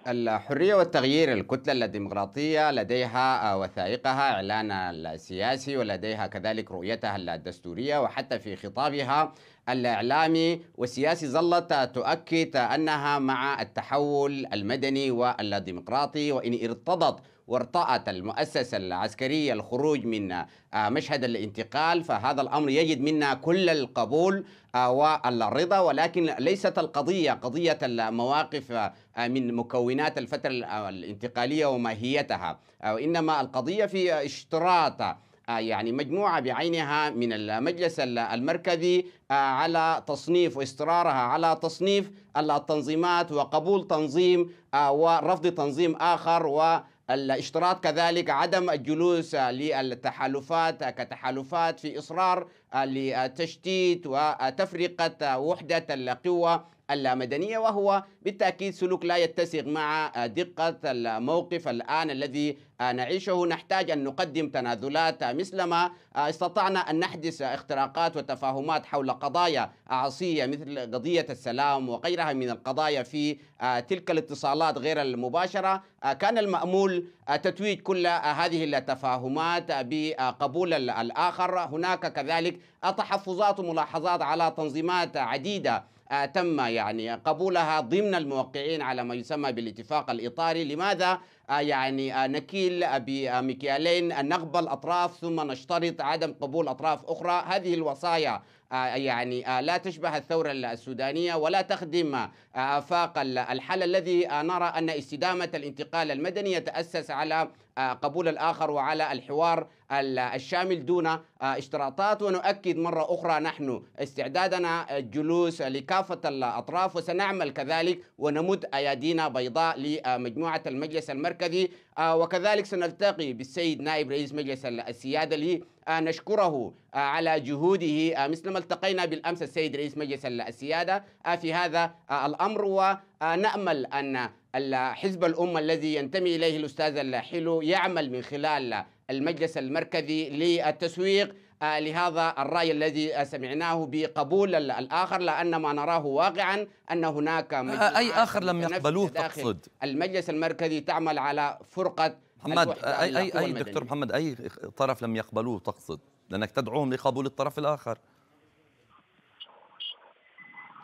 الحرية والتغيير الكتلة الديمقراطية لديها آه، وثائقها إعلانها السياسي ولديها كذلك رؤيتها الدستورية وحتى في خطابها الإعلامي والسياسي ظلت تؤكد أنها مع التحول المدني والديمقراطي وإن ارتضت وارطأت المؤسسة العسكرية الخروج من آه، مشهد الانتقال فهذا الأمر يجد منا كل القبول آه، والرضا ولكن ليست القضية قضية المواقف آه، من مكونات الفترة الانتقالية وماهيتها وإنما القضية في اشتراط يعني مجموعة بعينها من المجلس المركزي على تصنيف واصرارها على تصنيف التنظيمات وقبول تنظيم ورفض تنظيم آخر و الاشتراط كذلك عدم الجلوس للتحالفات كتحالفات في إصرار لتشتيت وتفرقة وحدة القوى المدنية وهو بالتأكيد سلوك لا يتسق مع دقة الموقف الآن الذي آه، نعيشه نحتاج أن نقدم تنازلات آه، مثلما آه، استطعنا أن نحدث اختراقات وتفاهمات حول قضايا عصية مثل قضية السلام وغيرها من القضايا في تلك الاتصالات غير المباشرة كان المأمول تتويج كل هذه التفاهمات بقبول الآخر هناك كذلك تحفظات وملاحظات على تنظيمات عديدة تم يعني قبولها ضمن الموقعين على ما يسمى بالاتفاق الإطاري لماذا؟ آه، يعني آه، نكيل بمكيالين آه، نقبل أطراف ثم نشترط عدم قبول أطراف أخرى هذه الوصايا يعني لا تشبه الثورة السودانية ولا تخدم آفاق الحل الذي نرى أن استدامة الانتقال المدني يتأسس على قبول الآخر وعلى الحوار الشامل دون آه، اشتراطات ونؤكد مرة أخرى نحن استعدادنا الجلوس آه، لكافة الأطراف وسنعمل كذلك ونمد أيادينا بيضاء لمجموعة المجلس المركزي آه، وكذلك سنلتقي بالسيد نائب رئيس مجلس السيادة لي نشكره على جهوده مثل ما التقينا بالأمس السيد رئيس مجلس السيادة في هذا الأمر ونأمل أن حزب الأمة الذي ينتمي إليه الأستاذ الحلو يعمل من خلال المجلس المركزي للتسويق آه، لهذا الرأي الذي سمعناه بقبول الآخر لأن ما نراه واقعا أن هناك أي آخر لم يقبلوه تقصد المجلس المركزي تعمل على فرقة محمد أي, أي, أي دكتور محمد أي طرف لم يقبلوه تقصد لأنك تدعوهم لقبول الطرف الآخر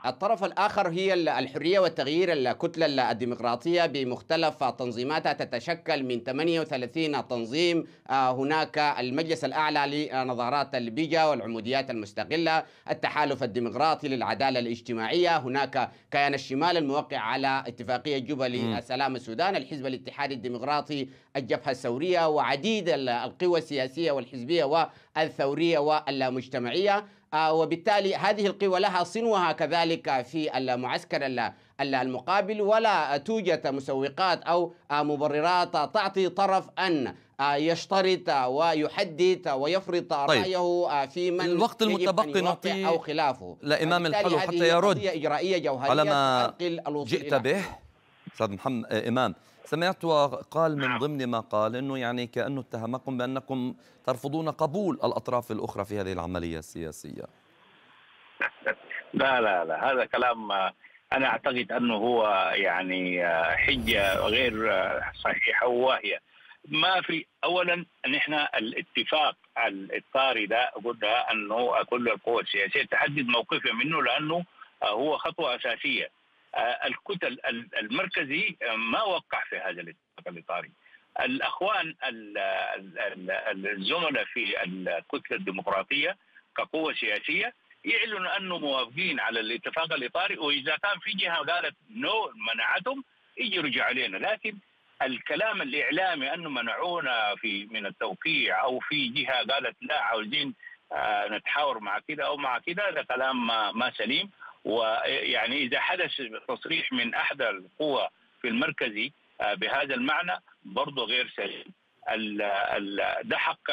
الطرف الآخر هي الحرية والتغيير الكتلة الديمقراطية بمختلف تنظيماتها تتشكل من 38 تنظيم آه، هناك المجلس الأعلى لنظارات البيجا والعموديات المستقلة التحالف الديمقراطي للعدالة الاجتماعية هناك كيان الشمال الموقع على اتفاقية جبل سلام السودان الحزب الاتحادي الديمقراطي الجبهة الثورية وعديد القوى السياسية والحزبية والثورية والمجتمعية آه، وبالتالي هذه القوى لها صنوها كذلك في المعسكر المقابل ولا توجد مسوقات أو آه، مبررات تعطي طرف أن آه، يشترط ويحدد ويفرض طيب. رأيه في من الوقت المتبقي نعطي أو خلافه لإمام الحلو حتى يرد على ما جئت به أستاذ محمد إمام سمعت وقال من نعم. ضمن ما قال أنه يعني كأنه اتهمكم بأنكم ترفضون قبول الأطراف الأخرى في هذه العملية السياسية لا لا لا هذا كلام أنا أعتقد أنه هو يعني آه، حجة غير آه، صحيحة وواهية ما في اولا نحن الاتفاق الاطاري ده قلنا انه كل القوى السياسيه تحدد موقفها منه لانه آه، هو خطوه اساسيه آه، الكتل المركزي آه، ما وقع في هذا الاتفاق الاطاري. الاخوان الزملاء في الكتله الديمقراطيه كقوه سياسيه يعلنوا انه موافقين على الاتفاق الاطاري واذا كان في جهه قالت نو منعتهم يجي يرجع علينا لكن الكلام الاعلامي انه منعونا في من التوقيع او في جهه قالت لا عاوزين آه، نتحاور مع كذا او مع كذا هذا كلام ما سليم ويعني إذا حدث تصريح من أحدى القوى في المركزي آه، بهذا المعنى برضه غير سليم ده حق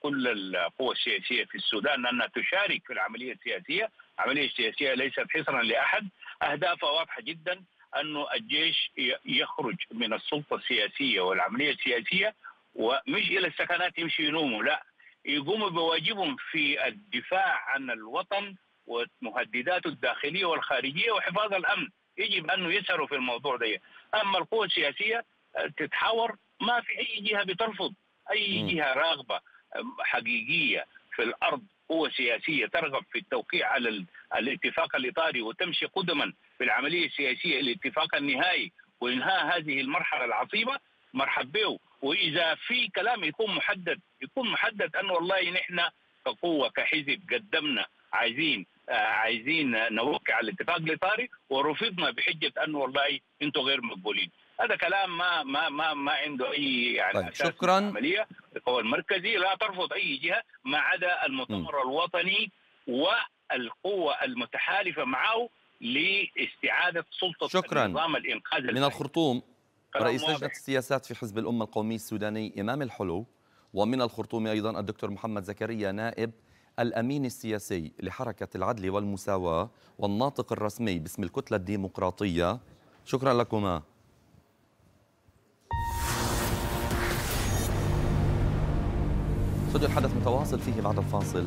كل القوى السياسيه في السودان انها تشارك في العمليه السياسيه، العمليه السياسيه ليست حصرا لاحد، اهدافها واضحه جدا انه الجيش يخرج من السلطه السياسيه والعمليه السياسيه ومش الى السكنات يمشي ينوموا لا يقوموا بواجبهم في الدفاع عن الوطن ومهدداته الداخليه والخارجيه وحفاظ الامن يجب انه يسهروا في الموضوع ده اما القوى السياسيه آه، تتحاور ما في اي جهه بترفض اي م. جهه راغبه حقيقيه في الارض قوة سياسية ترغب في التوقيع على الاتفاق الإطاري وتمشي قدما في العملية السياسية الاتفاق النهائي وإنهاء هذه المرحلة العصيبة مرحب به وإذا في كلام يكون محدد يكون محدد أن والله نحن كقوة كحزب قدمنا عايزين عايزين نوقع الاتفاق الاطاري ورفضنا بحجه انه والله انتم غير مقبولين هذا كلام ما ما ما ما عنده اي يعني طيب شكرا عمليه القوى المركزي لا ترفض اي جهه ما عدا المؤتمر الوطني والقوه المتحالفه معه لاستعاده سلطه شكرا نظام الانقاذ من الخرطوم رئيس لجنه السياسات في حزب الامه القومي السوداني امام الحلو ومن الخرطوم ايضا الدكتور محمد زكريا نائب الأمين السياسي لحركة العدل والمساواة والناطق الرسمي باسم الكتلة الديمقراطية شكرا لكما استوديو الحدث متواصل فيه بعد الفاصل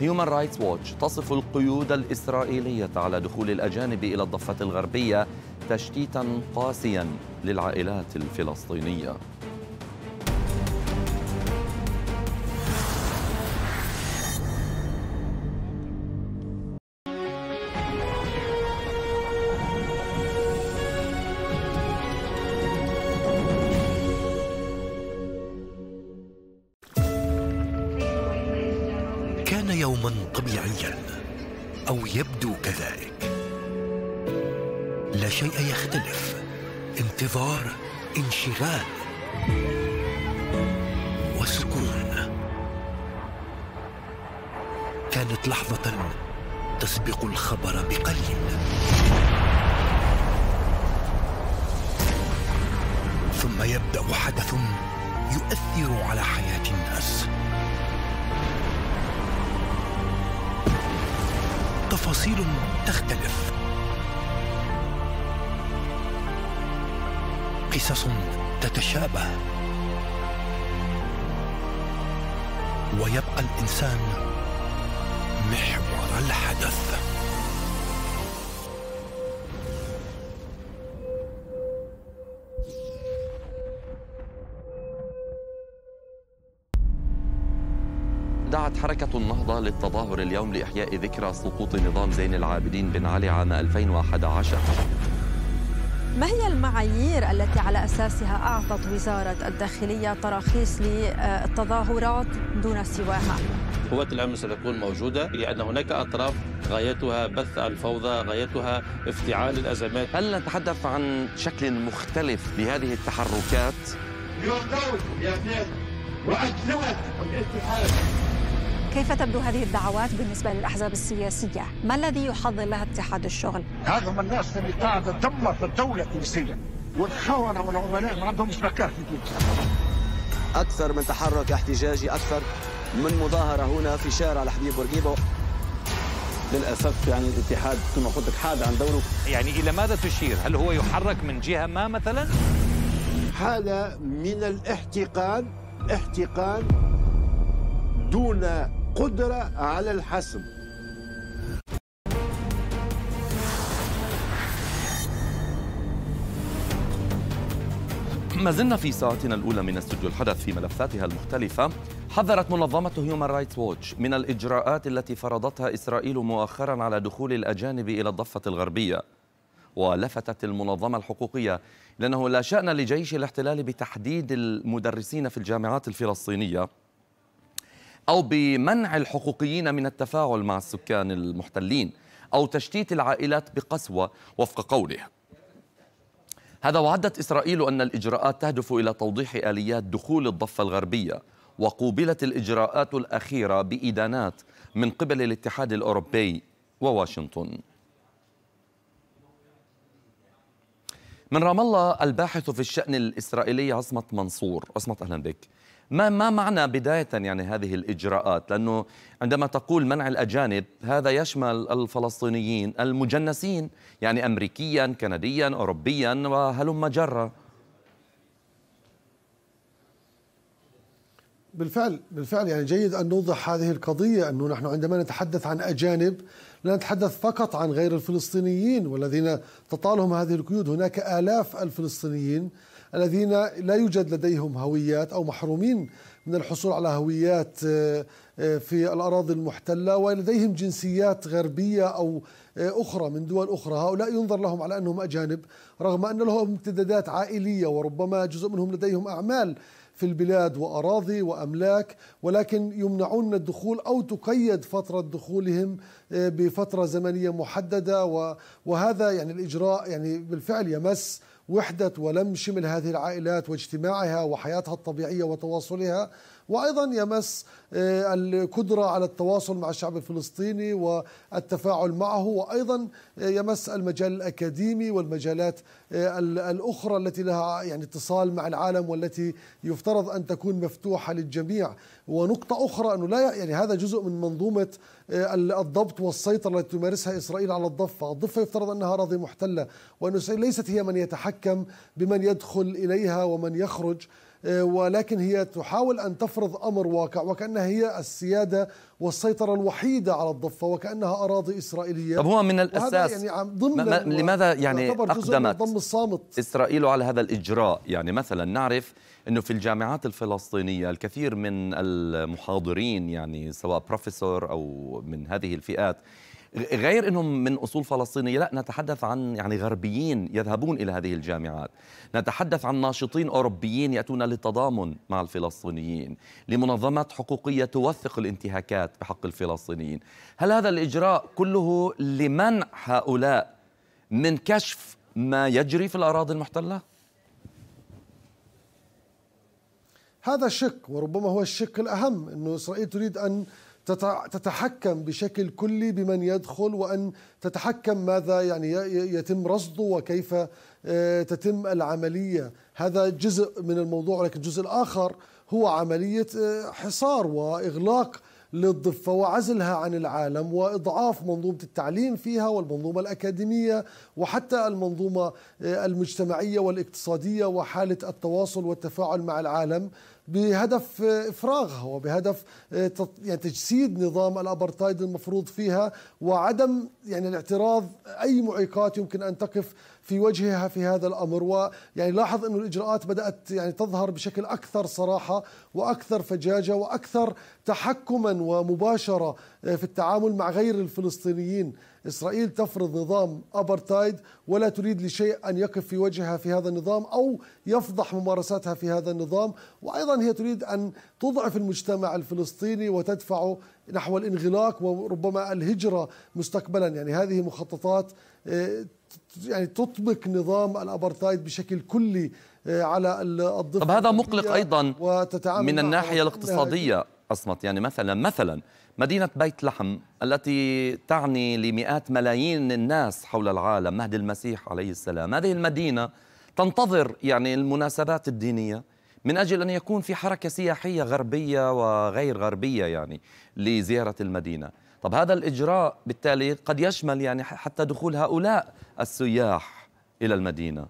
هيومان رايتس ووتش تصف القيود الإسرائيلية على دخول الأجانب إلى الضفة الغربية تشتيتا قاسيا للعائلات الفلسطينية للتظاهر اليوم لإحياء ذكرى سقوط نظام زين العابدين بن علي عام 2011 ما هي المعايير التي على أساسها أعطت وزارة الداخلية تراخيص للتظاهرات دون سواها؟ قوات الأمن ستكون موجودة لأن هناك أطراف غايتها بث الفوضى غايتها افتعال الأزمات هل نتحدث عن شكل مختلف لهذه التحركات؟ يا كيف تبدو هذه الدعوات بالنسبة للأحزاب السياسية؟ ما الذي يحضر لها اتحاد الشغل؟ هذا من الناس اللي قاعدة تدمر في الدولة التونسية والخونة والعملاء ما عندهمش مشاكل في تونس أكثر من تحرك احتجاجي أكثر من مظاهرة هنا في شارع الحبيب بورقيبة للأسف يعني الاتحاد كما قلت لك حاد عن دوره يعني إلى ماذا تشير؟ هل هو يحرك من جهة ما مثلا؟ حالة من الاحتقان احتقان دون القدرة على الحسم ما زلنا في ساعتنا الأولى من استوديو الحدث في ملفاتها المختلفة حذرت منظمة هيومان رايتس ووتش من الإجراءات التي فرضتها إسرائيل مؤخرا على دخول الأجانب إلى الضفة الغربية ولفتت المنظمة الحقوقية لأنه لا شأن لجيش الاحتلال بتحديد المدرسين في الجامعات الفلسطينية أو بمنع الحقوقيين من التفاعل مع السكان المحتلين أو تشتيت العائلات بقسوة وفق قوله هذا وعدت إسرائيل أن الإجراءات تهدف إلى توضيح آليات دخول الضفة الغربية وقوبلت الإجراءات الأخيرة بإدانات من قبل الاتحاد الأوروبي وواشنطن من رام الله الباحث في الشأن الإسرائيلي عصمت منصور عصمت أهلا بك ما ما معنى بداية يعني هذه الإجراءات لأنه عندما تقول منع الأجانب هذا يشمل الفلسطينيين المجنسين يعني أمريكيا كنديا أوروبيا وهلم جرة بالفعل بالفعل يعني جيد أن نوضح هذه القضية أنه نحن عندما نتحدث عن أجانب لا نتحدث فقط عن غير الفلسطينيين والذين تطالهم هذه القيود هناك آلاف الفلسطينيين الذين لا يوجد لديهم هويات أو محرومين من الحصول على هويات آه، آه، في الأراضي المحتلة ولديهم جنسيات غربية أو آه، أخرى من دول أخرى هؤلاء ينظر لهم على أنهم أجانب رغم أن لهم امتدادات عائلية وربما جزء منهم لديهم أعمال في البلاد وأراضي وأملاك ولكن يمنعون الدخول أو تقيد فترة دخولهم آه، بفترة زمنية محددة وهذا يعني الإجراء يعني بالفعل يمس وحدة ولم شمل هذه العائلات واجتماعها وحياتها الطبيعية وتواصلها وأيضا يمس آه، القدرة على التواصل مع الشعب الفلسطيني والتفاعل معه وأيضا آه، يمس المجال الأكاديمي والمجالات آه، الأخرى التي لها يعني اتصال مع العالم والتي يفترض أن تكون مفتوحة للجميع ونقطة أخرى أنه لا يعني هذا جزء من منظومة الضبط والسيطرة التي تمارسها إسرائيل على الضفة الضفة يفترض أنها أراضي محتلة وأن إسرائيل ليست هي من يتحكم بمن يدخل إليها ومن يخرج آه، ولكن هي تحاول أن تفرض أمر واقع وكأنها هي السيادة والسيطرة الوحيدة على الضفة وكأنها أراضي إسرائيلية طب هو من الأساس يعني ضمن لماذا يعني أقدمت الصامت إسرائيل على هذا الإجراء يعني مثلا نعرف أنه في الجامعات الفلسطينية الكثير من المحاضرين يعني سواء بروفيسور أو من هذه الفئات غير انهم من اصول فلسطينيه لا نتحدث عن يعني غربيين يذهبون الى هذه الجامعات نتحدث عن ناشطين اوروبيين ياتون للتضامن مع الفلسطينيين لمنظمات حقوقيه توثق الانتهاكات بحق الفلسطينيين هل هذا الاجراء كله لمنع هؤلاء من كشف ما يجري في الاراضي المحتله هذا شق وربما هو الشق الاهم انه اسرائيل تريد ان تتحكم بشكل كلي بمن يدخل وان تتحكم ماذا يعني يتم رصده وكيف آه، تتم العمليه، هذا جزء من الموضوع لكن الجزء الاخر هو عمليه آه، حصار واغلاق للضفة وعزلها عن العالم وإضعاف منظومة التعليم فيها والمنظومة الأكاديمية وحتى المنظومة آه، المجتمعية والاقتصادية وحالة التواصل والتفاعل مع العالم بهدف افراغها وبهدف آه، يعني تجسيد نظام الابرتايد المفروض فيها وعدم يعني الاعتراض اي معيقات يمكن ان تقف في وجهها في هذا الامر ويعني لاحظ انه الاجراءات بدات يعني تظهر بشكل اكثر صراحه واكثر فجاجه واكثر تحكما ومباشره آه، في التعامل مع غير الفلسطينيين إسرائيل تفرض نظام أبرتايد ولا تريد لشيء أن يقف في وجهها في هذا النظام أو يفضح ممارساتها في هذا النظام وأيضا هي تريد أن تضعف المجتمع الفلسطيني وتدفعه نحو الانغلاق وربما الهجرة مستقبلا يعني هذه مخططات آه، يعني تطبق نظام الأبرتايد بشكل كلي آه، على الضفة طب هذا مقلق أيضا من الناحية الاقتصادية أصمت يعني مثلا مثلا مدينة بيت لحم التي تعني لمئات ملايين الناس حول العالم مهد المسيح عليه السلام هذه المدينة تنتظر يعني المناسبات الدينية من أجل أن يكون في حركة سياحية غربية وغير غربية يعني لزيارة المدينة طب هذا الإجراء بالتالي قد يشمل يعني حتى دخول هؤلاء السياح إلى المدينة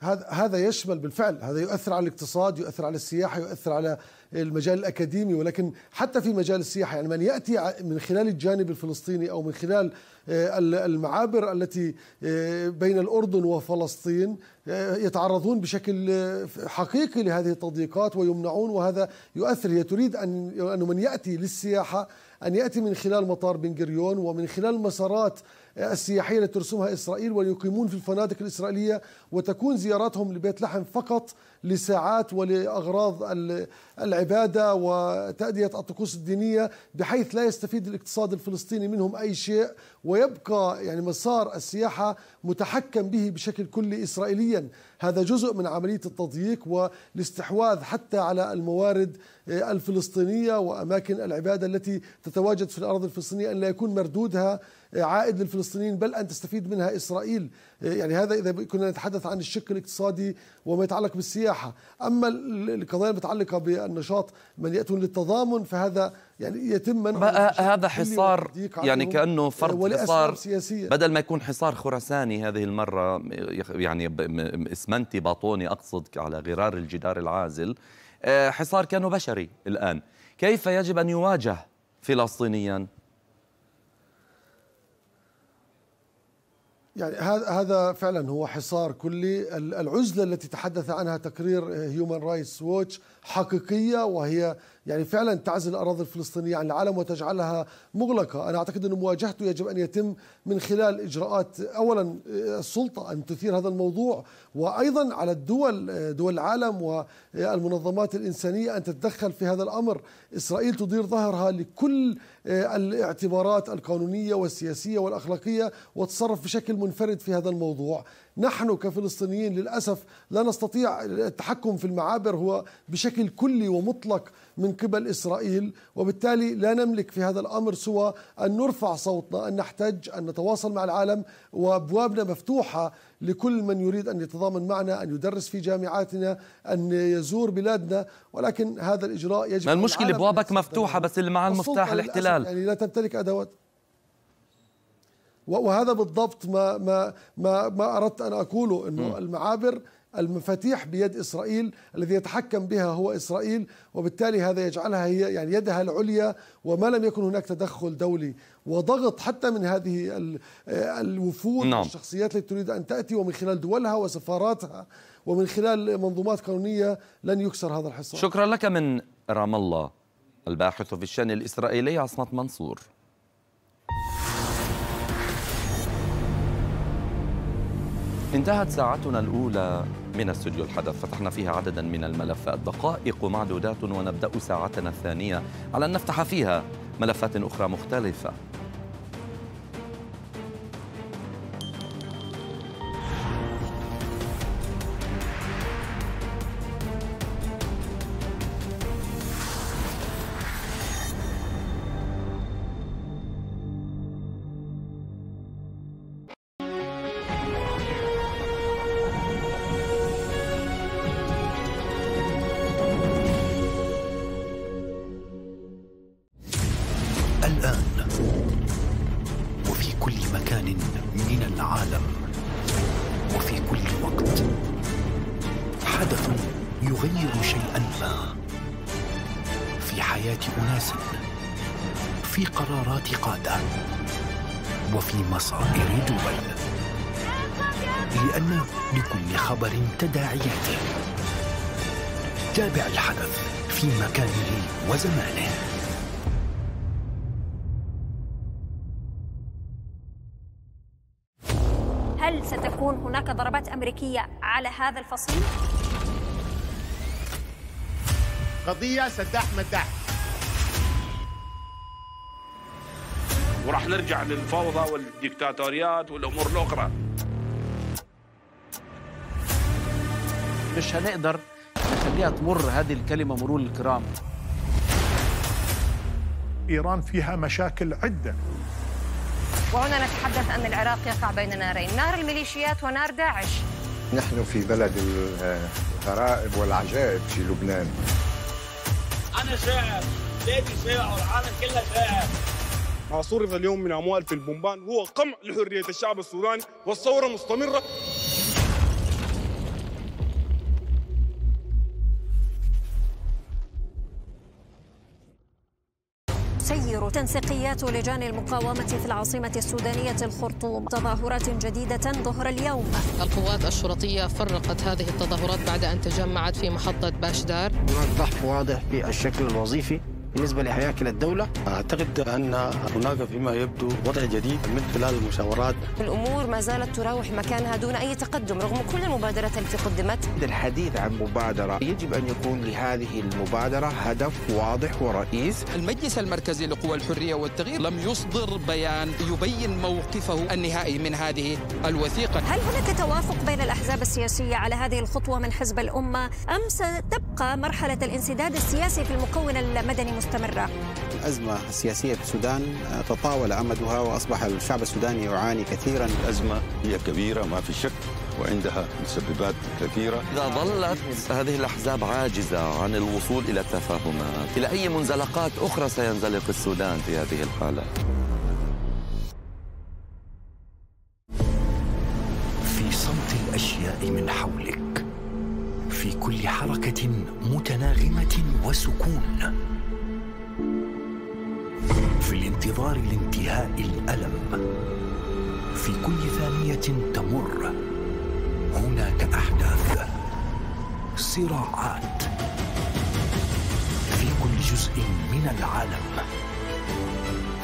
هذا هذا يشمل بالفعل هذا يؤثر على الاقتصاد يؤثر على السياحه يؤثر على المجال الأكاديمي ولكن حتى في مجال السياحة يعني من يأتي من خلال الجانب الفلسطيني أو من خلال آه، المعابر التي آه، بين الأردن وفلسطين آه، يتعرضون بشكل حقيقي لهذه التضييقات ويمنعون وهذا يؤثر هي تريد أن أنه من يأتي للسياحة أن يأتي من خلال مطار بن ومن خلال مسارات السياحية التي ترسمها إسرائيل ويقيمون في الفنادق الإسرائيلية وتكون زياراتهم لبيت لحم فقط لساعات ولأغراض العبادة وتأدية الطقوس الدينية بحيث لا يستفيد الاقتصاد الفلسطيني منهم أي شيء ويبقى يعني مسار السياحة متحكم به بشكل كلي إسرائيليا هذا جزء من عملية التضييق والاستحواذ حتى على الموارد آه، الفلسطينية وأماكن العبادة التي تتواجد في الأراضي الفلسطينية أن لا يكون مردودها عائد للفلسطينيين بل أن تستفيد منها إسرائيل يعني هذا إذا كنا نتحدث عن الشق الاقتصادي وما يتعلق بالسياحة أما القضايا المتعلقة بالنشاط من يأتون للتضامن فهذا يعني يتم منع هذا حصار يعني كأنه آه، فرض حصار سياسية. بدل ما يكون حصار خراساني هذه المرة يعني اسمنتي باطوني أقصد على غرار الجدار العازل آه، حصار كانه بشري الآن كيف يجب أن يواجه فلسطينيا يعني هذا فعلا هو حصار كلي العزلة التي تحدث عنها تقرير هيومن رايتس ووتش حقيقية وهي يعني فعلا تعزل الأراضي الفلسطينية عن العالم وتجعلها مغلقة أنا أعتقد أن مواجهته يجب أن يتم من خلال إجراءات أولا السلطة أن تثير هذا الموضوع وأيضا على الدول دول العالم والمنظمات الإنسانية أن تتدخل في هذا الأمر إسرائيل تدير ظهرها لكل آه، الاعتبارات القانونية والسياسية والأخلاقية وتصرف بشكل منفرد في هذا الموضوع نحن كفلسطينيين للأسف لا نستطيع التحكم في المعابر هو بشكل كلي ومطلق من قبل إسرائيل وبالتالي لا نملك في هذا الأمر سوى أن نرفع صوتنا أن نحتج أن نتواصل مع العالم وأبوابنا مفتوحة لكل من يريد أن يتضامن معنا أن يدرس في جامعاتنا أن يزور بلادنا ولكن هذا الإجراء يجب ما المشكلة أبوابك مفتوحة بس اللي معاه المفتاح الاحتلال يعني لا تمتلك أدوات وهذا بالضبط ما ما ما, ما اردت ان اقوله انه المعابر المفاتيح بيد اسرائيل الذي يتحكم بها هو اسرائيل وبالتالي هذا يجعلها هي يعني يدها العليا وما لم يكن هناك تدخل دولي وضغط حتى من هذه آه، الوفود نعم. الشخصيات التي تريد ان تاتي ومن خلال دولها وسفاراتها ومن خلال منظومات قانونيه لن يكسر هذا الحصار شكرا لك من رام الله الباحث في الشان الاسرائيلي عصمت منصور انتهت ساعتنا الأولى من استوديو الحدث فتحنا فيها عددا من الملفات دقائق معدودات ونبدأ ساعتنا الثانية على أن نفتح فيها ملفات أخرى مختلفة الاصيل قضيه سداح مداح وراح نرجع للفوضى والديكتاتوريات والامور الاخرى مش هنقدر نخليها تمر هذه الكلمه مرور الكرام ايران فيها مشاكل عده وهنا نتحدث أن العراق يقع بين نارين نار الميليشيات ونار داعش نحن في بلد الغرائب والعجائب في لبنان أنا شاعر بلادي شاعر العالم كلها شاعر ما صرف اليوم من أموال في البومبان هو قمع لحرية الشعب السوداني والثورة مستمرة تنسيقيات لجان المقاومة في العاصمة السودانية الخرطوم تظاهرات جديدة ظهر اليوم القوات الشرطية فرقت هذه التظاهرات بعد أن تجمعت في محطة باشدار هناك ضحف واضح في الشكل الوظيفي بالنسبة لهياكل الدولة أعتقد أن هناك فيما يبدو وضع جديد من خلال المشاورات الأمور ما زالت تراوح مكانها دون أي تقدم رغم كل المبادرات التي قدمت الحديث عن مبادرة يجب أن يكون لهذه المبادرة هدف واضح ورئيس المجلس المركزي لقوى الحرية والتغيير لم يصدر بيان يبين موقفه النهائي من هذه الوثيقة هل هناك توافق بين الأحزاب السياسية على هذه الخطوة من حزب الأمة أم ستبقى مرحلة الانسداد السياسي في المكون المدني مستمرة الأزمة السياسية في السودان آه، تطاول أمدها وأصبح الشعب السوداني يعاني كثيرا الأزمة هي كبيرة ما في شك وعندها مسببات كثيرة إذا ظلت هذه الأحزاب عاجزة عن الوصول إلى التفاهمات إلى أي منزلقات أخرى سينزلق السودان في هذه الحالة في صمت الأشياء من حولك في كل حركة متناغمة وسكون انتظار الانتهاء الالم في كل ثانيه تمر هناك احداث صراعات في كل جزء من العالم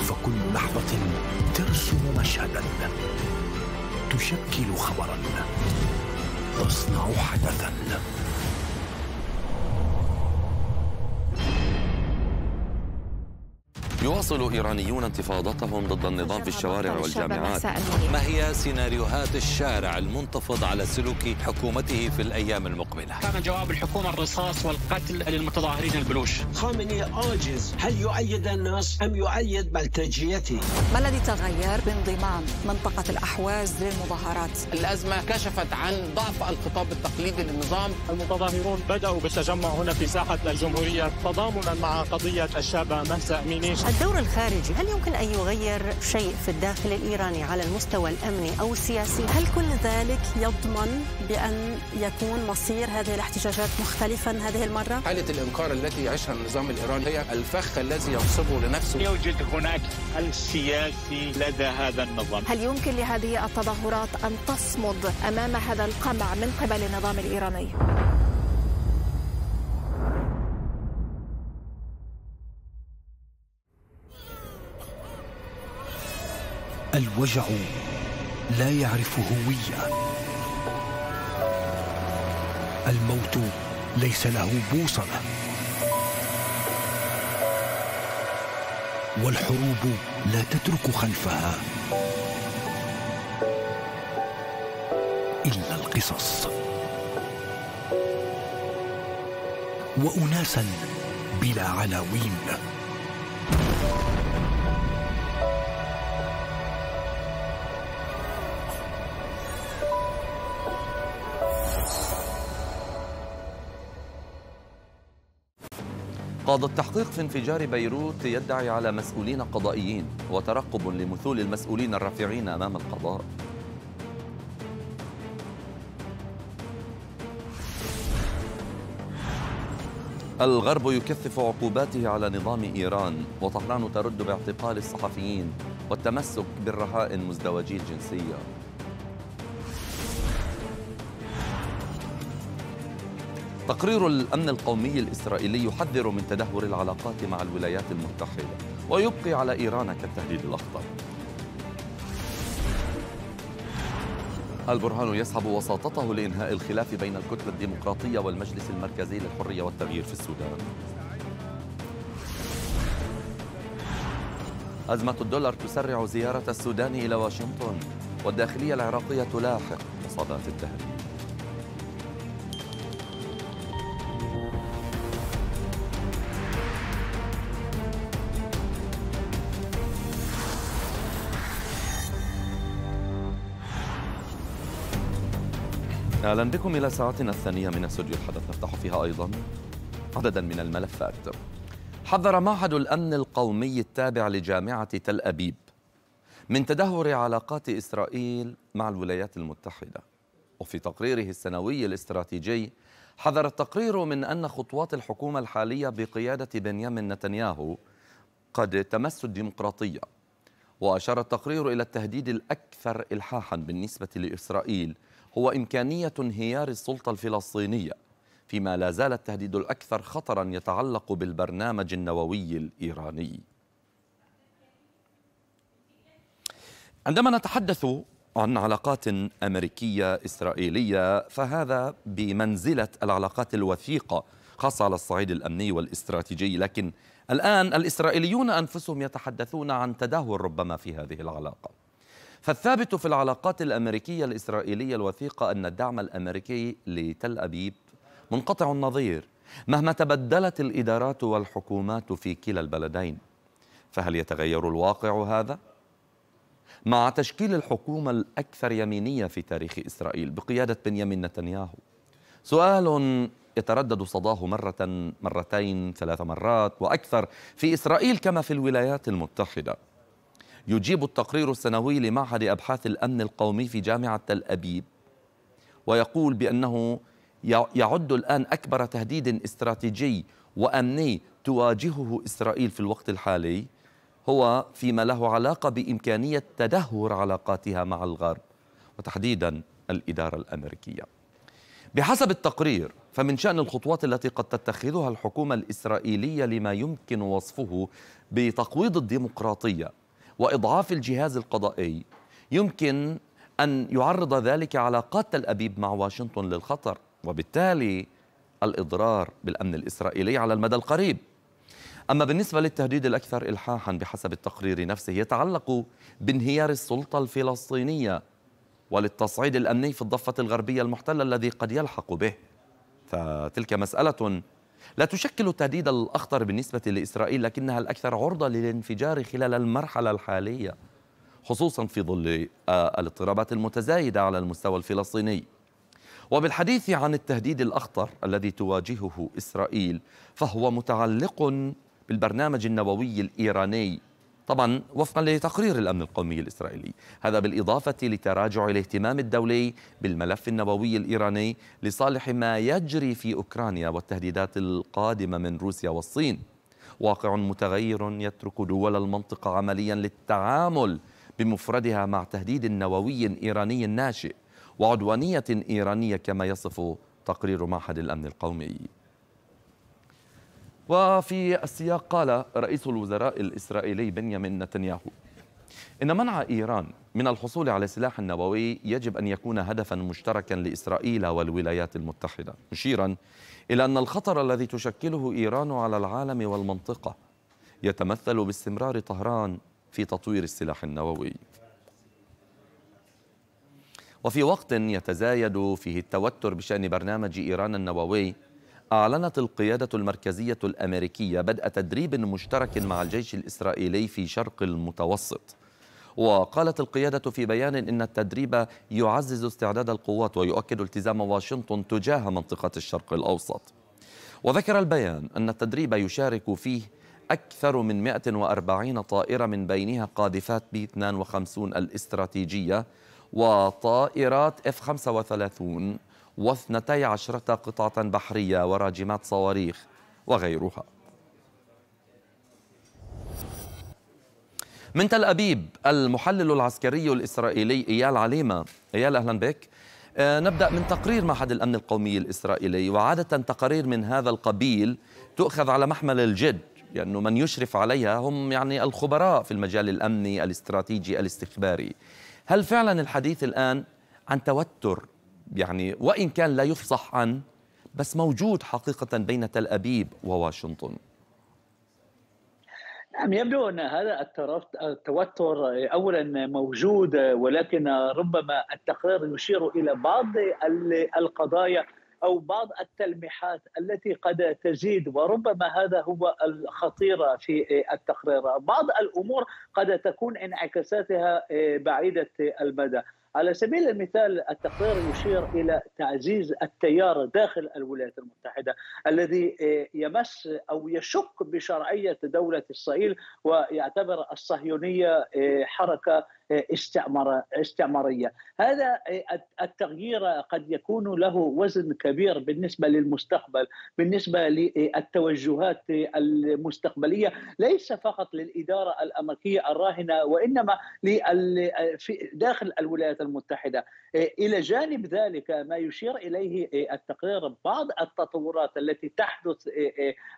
فكل لحظه ترسم مشهدا تشكل خبرا تصنع حدثا يواصل إيرانيون انتفاضتهم ضد النظام في الشوارع طيب والجامعات ما هي سيناريوهات الشارع المنتفض على سلوك حكومته في الأيام المقبلة كان جواب الحكومة الرصاص والقتل للمتظاهرين البلوش خامنئي عاجز هل يؤيد الناس أم يؤيد بلتجيته ما الذي تغير بانضمام منطقة الأحواز للمظاهرات الأزمة كشفت عن ضعف الخطاب التقليدي للنظام المتظاهرون بدأوا بالتجمع هنا في ساحة الجمهورية تضامنا مع قضية الشابة مهسا أميني الدور الخارجي هل يمكن أن يغير شيء في الداخل الإيراني على المستوى الأمني أو السياسي؟ هل كل ذلك يضمن بأن يكون مصير هذه الاحتجاجات مختلفا هذه المرة؟ حالة الإنكار التي يعيشها النظام الإيراني هي الفخ الذي ينصبه لنفسه يوجد هناك السياسي لدى هذا النظام هل يمكن لهذه التظاهرات أن تصمد أمام هذا القمع من قبل النظام الإيراني؟ الوجع لا يعرف هويه الموت ليس له بوصله والحروب لا تترك خلفها الا القصص واناسا بلا عناوين قاض التحقيق في انفجار بيروت يدعي على مسؤولين قضائيين وترقب لمثول المسؤولين الرافعين امام القضاء الغرب يكثف عقوباته على نظام ايران وطهران ترد باعتقال الصحفيين والتمسك بالرهائن مزدوجي الجنسيه تقرير الأمن القومي الإسرائيلي يحذر من تدهور العلاقات مع الولايات المتحدة ويبقي على إيران كالتهديد الأخطر البرهان يسحب وساطته لإنهاء الخلاف بين الكتلة الديمقراطية والمجلس المركزي للحرية والتغيير في السودان أزمة الدولار تسرع زيارة السودان إلى واشنطن والداخلية العراقية تلاحق مصابات التهديد أهلا بكم إلى ساعتنا الثانية من استوديو الحدث نفتح فيها أيضا عددا من الملفات حذر معهد الأمن القومي التابع لجامعة تل أبيب من تدهور علاقات إسرائيل مع الولايات المتحدة وفي تقريره السنوي الاستراتيجي حذر التقرير من أن خطوات الحكومة الحالية بقيادة بنيامين نتنياهو قد تمس الديمقراطية وأشار التقرير إلى التهديد الأكثر إلحاحا بالنسبة لإسرائيل هو إمكانية انهيار السلطة الفلسطينية فيما لا زال التهديد الأكثر خطرا يتعلق بالبرنامج النووي الإيراني عندما نتحدث عن علاقات أمريكية إسرائيلية فهذا بمنزلة العلاقات الوثيقة خاصة على الصعيد الأمني والاستراتيجي لكن الآن الإسرائيليون أنفسهم يتحدثون عن تدهور ربما في هذه العلاقة فالثابت في العلاقات الأمريكية الإسرائيلية الوثيقة أن الدعم الأمريكي لتل أبيب منقطع النظير مهما تبدلت الإدارات والحكومات في كلا البلدين فهل يتغير الواقع هذا؟ مع تشكيل الحكومة الأكثر يمينية في تاريخ إسرائيل بقيادة بنيامين نتنياهو سؤال يتردد صداه مرة مرتين ثلاث مرات وأكثر في إسرائيل كما في الولايات المتحدة يجيب التقرير السنوي لمعهد أبحاث الأمن القومي في جامعة تل أبيب ويقول بأنه يعد الآن أكبر تهديد استراتيجي وأمني تواجهه إسرائيل في الوقت الحالي هو فيما له علاقة بإمكانية تدهور علاقاتها مع الغرب وتحديدا الإدارة الأمريكية بحسب التقرير فمن شأن الخطوات التي قد تتخذها الحكومة الإسرائيلية لما يمكن وصفه بتقويض الديمقراطية واضعاف الجهاز القضائي يمكن ان يعرض ذلك علاقات تل ابيب مع واشنطن للخطر وبالتالي الاضرار بالامن الاسرائيلي على المدى القريب. اما بالنسبه للتهديد الاكثر الحاحا بحسب التقرير نفسه يتعلق بانهيار السلطه الفلسطينيه وللتصعيد الامني في الضفه الغربيه المحتله الذي قد يلحق به. فتلك مساله لا تشكل تهديدا الأخطر بالنسبة لإسرائيل لكنها الأكثر عرضة للانفجار خلال المرحلة الحالية خصوصا في ظل آه، الاضطرابات المتزايدة على المستوى الفلسطيني وبالحديث عن التهديد الأخطر الذي تواجهه إسرائيل فهو متعلق بالبرنامج النووي الإيراني طبعا وفقا لتقرير الامن القومي الاسرائيلي هذا بالاضافه لتراجع الاهتمام الدولي بالملف النووي الايراني لصالح ما يجري في اوكرانيا والتهديدات القادمه من روسيا والصين واقع متغير يترك دول المنطقه عمليا للتعامل بمفردها مع تهديد نووي ايراني ناشئ وعدوانيه ايرانيه كما يصف تقرير معهد الامن القومي وفي السياق قال رئيس الوزراء الإسرائيلي بنيامين نتنياهو إن منع إيران من الحصول على سلاح نووي يجب أن يكون هدفا مشتركا لإسرائيل والولايات المتحدة مشيرا إلى أن الخطر الذي تشكله إيران على العالم والمنطقة يتمثل باستمرار طهران في تطوير السلاح النووي وفي وقت يتزايد فيه التوتر بشأن برنامج إيران النووي أعلنت القيادة المركزية الأمريكية بدء تدريب مشترك مع الجيش الإسرائيلي في شرق المتوسط وقالت القيادة في بيان إن التدريب يعزز استعداد القوات ويؤكد التزام واشنطن تجاه منطقة الشرق الأوسط وذكر البيان أن التدريب يشارك فيه أكثر من 140 طائرة من بينها قاذفات بي 52 الاستراتيجية وطائرات F-35 واثنتي عشرة قطعة بحرية وراجمات صواريخ وغيرها من تل أبيب المحلل العسكري الإسرائيلي إيال عليمة إيال أهلا بك آه، نبدأ من تقرير معهد الأمن القومي الإسرائيلي وعادة تقارير من هذا القبيل تؤخذ على محمل الجد لأنه يعني من يشرف عليها هم يعني الخبراء في المجال الأمني الاستراتيجي الاستخباري هل فعلا الحديث الآن عن توتر يعني وإن كان لا يفصح عن بس موجود حقيقة بين تل أبيب وواشنطن نعم يبدو ان هذا التوتر اولا موجود ولكن ربما التقرير يشير الى بعض القضايا او بعض التلميحات التي قد تزيد وربما هذا هو الخطير في التقرير، بعض الامور قد تكون انعكاساتها آه، بعيده المدى. على سبيل المثال التقرير يشير الى تعزيز التيار داخل الولايات المتحده الذي آه، يمس او يشك بشرعيه دوله اسرائيل ويعتبر الصهيونيه آه، حركه استعمار استعماريه، هذا التغيير قد يكون له وزن كبير بالنسبه للمستقبل، بالنسبه للتوجهات المستقبليه، ليس فقط للاداره الامريكيه الراهنه وانما داخل الولايات المتحده، الى جانب ذلك ما يشير اليه التقرير بعض التطورات التي تحدث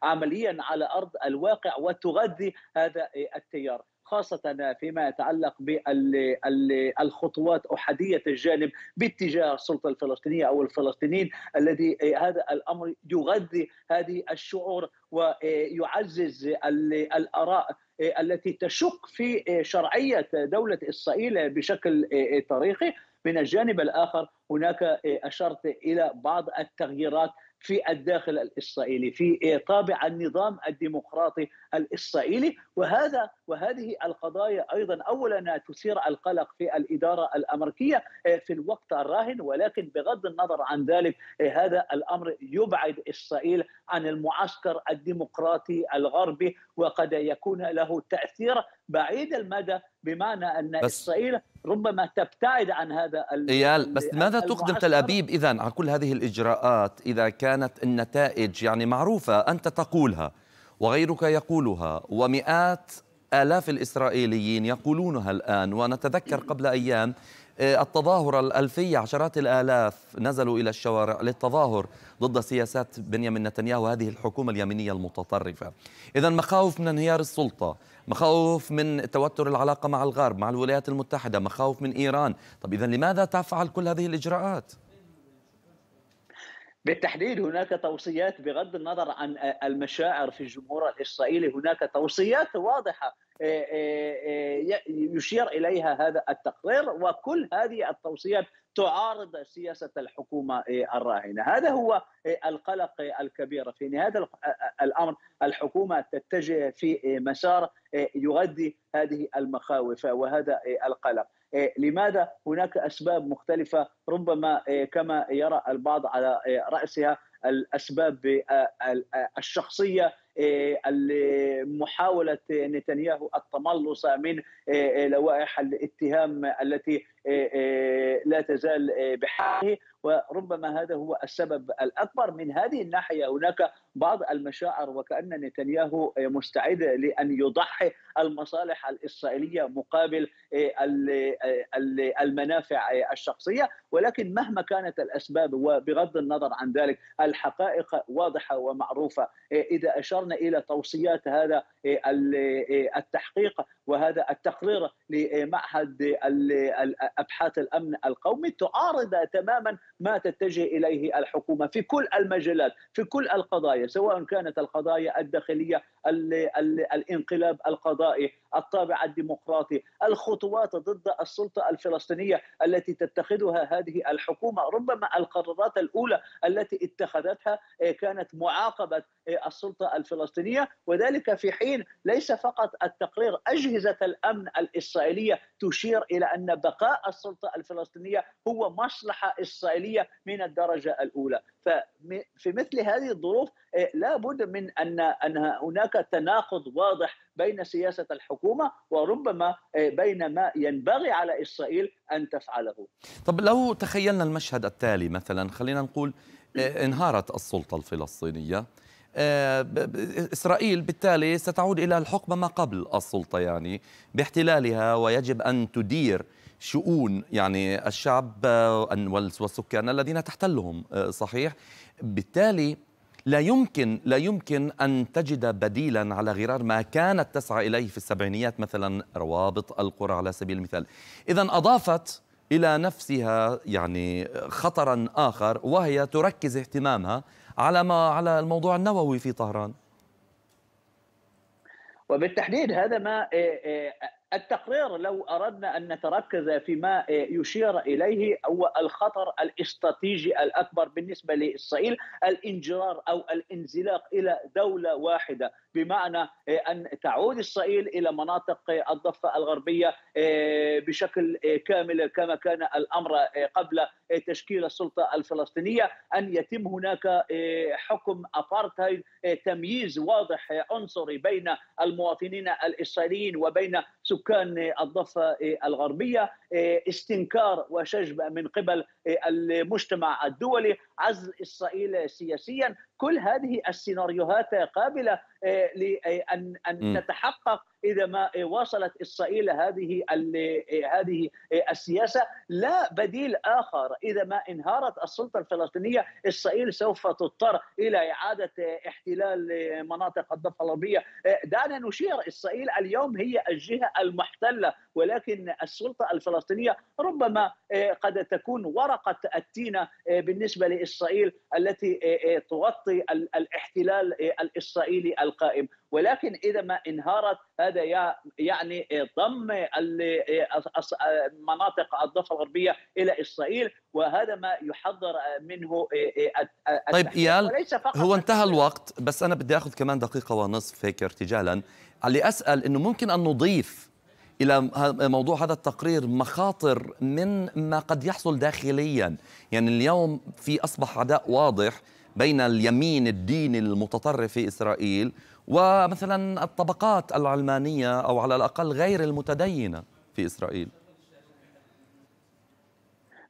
عمليا على ارض الواقع وتغذي هذا التيار. خاصة فيما يتعلق بالخطوات أحادية الجانب باتجاه السلطة الفلسطينية أو الفلسطينيين الذي هذا الأمر يغذي هذه الشعور ويعزز الآراء التي تشك في شرعية دولة إسرائيل بشكل تاريخي من الجانب الآخر هناك أشرت إلى بعض التغييرات في الداخل الاسرائيلي في طابع النظام الديمقراطي الاسرائيلي وهذا وهذه القضايا ايضا اولا تثير القلق في الاداره الامريكيه آه، في الوقت الراهن ولكن بغض النظر عن ذلك آه، هذا الامر يبعد اسرائيل عن المعسكر الديمقراطي الغربي وقد يكون له تاثير بعيد المدى بمعنى ان بس اسرائيل ربما تبتعد عن هذا ايال بس ماذا تقدم تل ابيب اذا على كل هذه الاجراءات اذا كانت النتائج يعني معروفه انت تقولها وغيرك يقولها ومئات آلاف الإسرائيليين يقولونها الآن ونتذكر قبل أيام آه، التظاهرة الألفية عشرات الآلاف نزلوا إلى الشوارع للتظاهر ضد سياسات بنيامين نتنياهو هذه الحكومة اليمينية المتطرفة إذا مخاوف من انهيار السلطة مخاوف من توتر العلاقة مع الغرب مع الولايات المتحدة مخاوف من إيران طب إذا لماذا تفعل كل هذه الإجراءات؟ بالتحديد هناك توصيات بغض النظر عن المشاعر في الجمهور الاسرائيلي هناك توصيات واضحه آه، آه، آه، يشير اليها هذا التقرير وكل هذه التوصيات تعارض سياسه الحكومه الراهنه، هذا هو القلق الكبير في نهايه الامر الحكومه تتجه في مسار يغذي هذه المخاوف وهذا القلق. إيه، لماذا هناك اسباب مختلفه ربما إيه، كما يرى البعض على إيه، راسها الاسباب آه، آه، الشخصيه محاوله نتنياهو التملص من لوائح الاتهام التي آه، آه، لا تزال آه، بحاله وربما هذا هو السبب الاكبر من هذه الناحيه هناك بعض المشاعر وكان نتنياهو مستعد لان يضحي المصالح الاسرائيليه مقابل المنافع الشخصيه ولكن مهما كانت الاسباب وبغض النظر عن ذلك الحقائق واضحه ومعروفه اذا اشرنا الى توصيات هذا التحقيق وهذا التقرير لمعهد ابحاث الامن القومي تعارض تماما ما تتجه اليه الحكومه في كل المجالات في كل القضايا سواء كانت القضايا الداخليه الانقلاب القضائي الطابع الديمقراطي الخطوات ضد السلطة الفلسطينية التي تتخذها هذه الحكومة ربما القرارات الأولى التي اتخذتها إيه، كانت معاقبة إيه، السلطة الفلسطينية وذلك في حين ليس فقط التقرير أجهزة الأمن الإسرائيلية تشير إلى أن بقاء السلطة الفلسطينية هو مصلحة إسرائيلية من الدرجة الأولى ففي مثل هذه الظروف إيه، لا بد من أن هناك تناقض واضح بين سياسة الحكومة الحكومه وربما آه، بين ما ينبغي على اسرائيل ان تفعله. طب لو تخيلنا المشهد التالي مثلا خلينا نقول آه، انهارت السلطه الفلسطينيه آه، إسرائيل بالتالي ستعود إلى الحقبة ما قبل السلطة يعني باحتلالها ويجب أن تدير شؤون يعني الشعب والسكان الذين تحتلهم صحيح بالتالي لا يمكن لا يمكن أن تجد بديلا على غرار ما كانت تسعى إليه في السبعينيات مثلا روابط القرى على سبيل المثال إذا أضافت إلى نفسها يعني خطرا آخر وهي تركز اهتمامها على ما على الموضوع النووي في طهران وبالتحديد هذا ما إيه، إيه، التقرير لو اردنا ان نتركز فيما يشير اليه هو الخطر الاستراتيجي الاكبر بالنسبه لاسرائيل الانجرار او الانزلاق الى دوله واحده بمعنى ان تعود اسرائيل الى مناطق الضفه الغربيه بشكل كامل كما كان الامر قبل تشكيل السلطه الفلسطينيه ان يتم هناك حكم ابارتهايد تمييز واضح عنصري بين المواطنين الاسرائيليين وبين سكان الضفه الغربيه إيه، استنكار وشجب من قبل المجتمع الدولي عزل إسرائيل سياسيا كل هذه السيناريوهات قابلة آه، لأن أن تتحقق إذا ما آه، واصلت إسرائيل هذه آه، هذه السياسة لا بديل آخر إذا ما انهارت السلطة الفلسطينية إسرائيل سوف تضطر إلى إعادة احتلال مناطق الضفة الغربية دعنا نشير إسرائيل اليوم هي الجهة المحتلة ولكن السلطة الفلسطينية ربما قد تكون وراء علاقة التينه آه، بالنسبه لاسرائيل التي آه، آه، تغطي الاحتلال الاسرائيلي القائم، ولكن اذا ما انهارت هذا يعني ضم مناطق الضفه الغربيه الى اسرائيل وهذا ما يحذر منه طيب ايال هو انتهى الوقت بس انا بدي اخذ كمان دقيقه ونصف هيك ارتجالا اللي اسال انه ممكن ان نضيف الى موضوع هذا التقرير مخاطر من ما قد يحصل داخليا يعني اليوم في اصبح عداء واضح بين اليمين الديني المتطرف في اسرائيل ومثلا الطبقات العلمانيه او على الاقل غير المتدينه في اسرائيل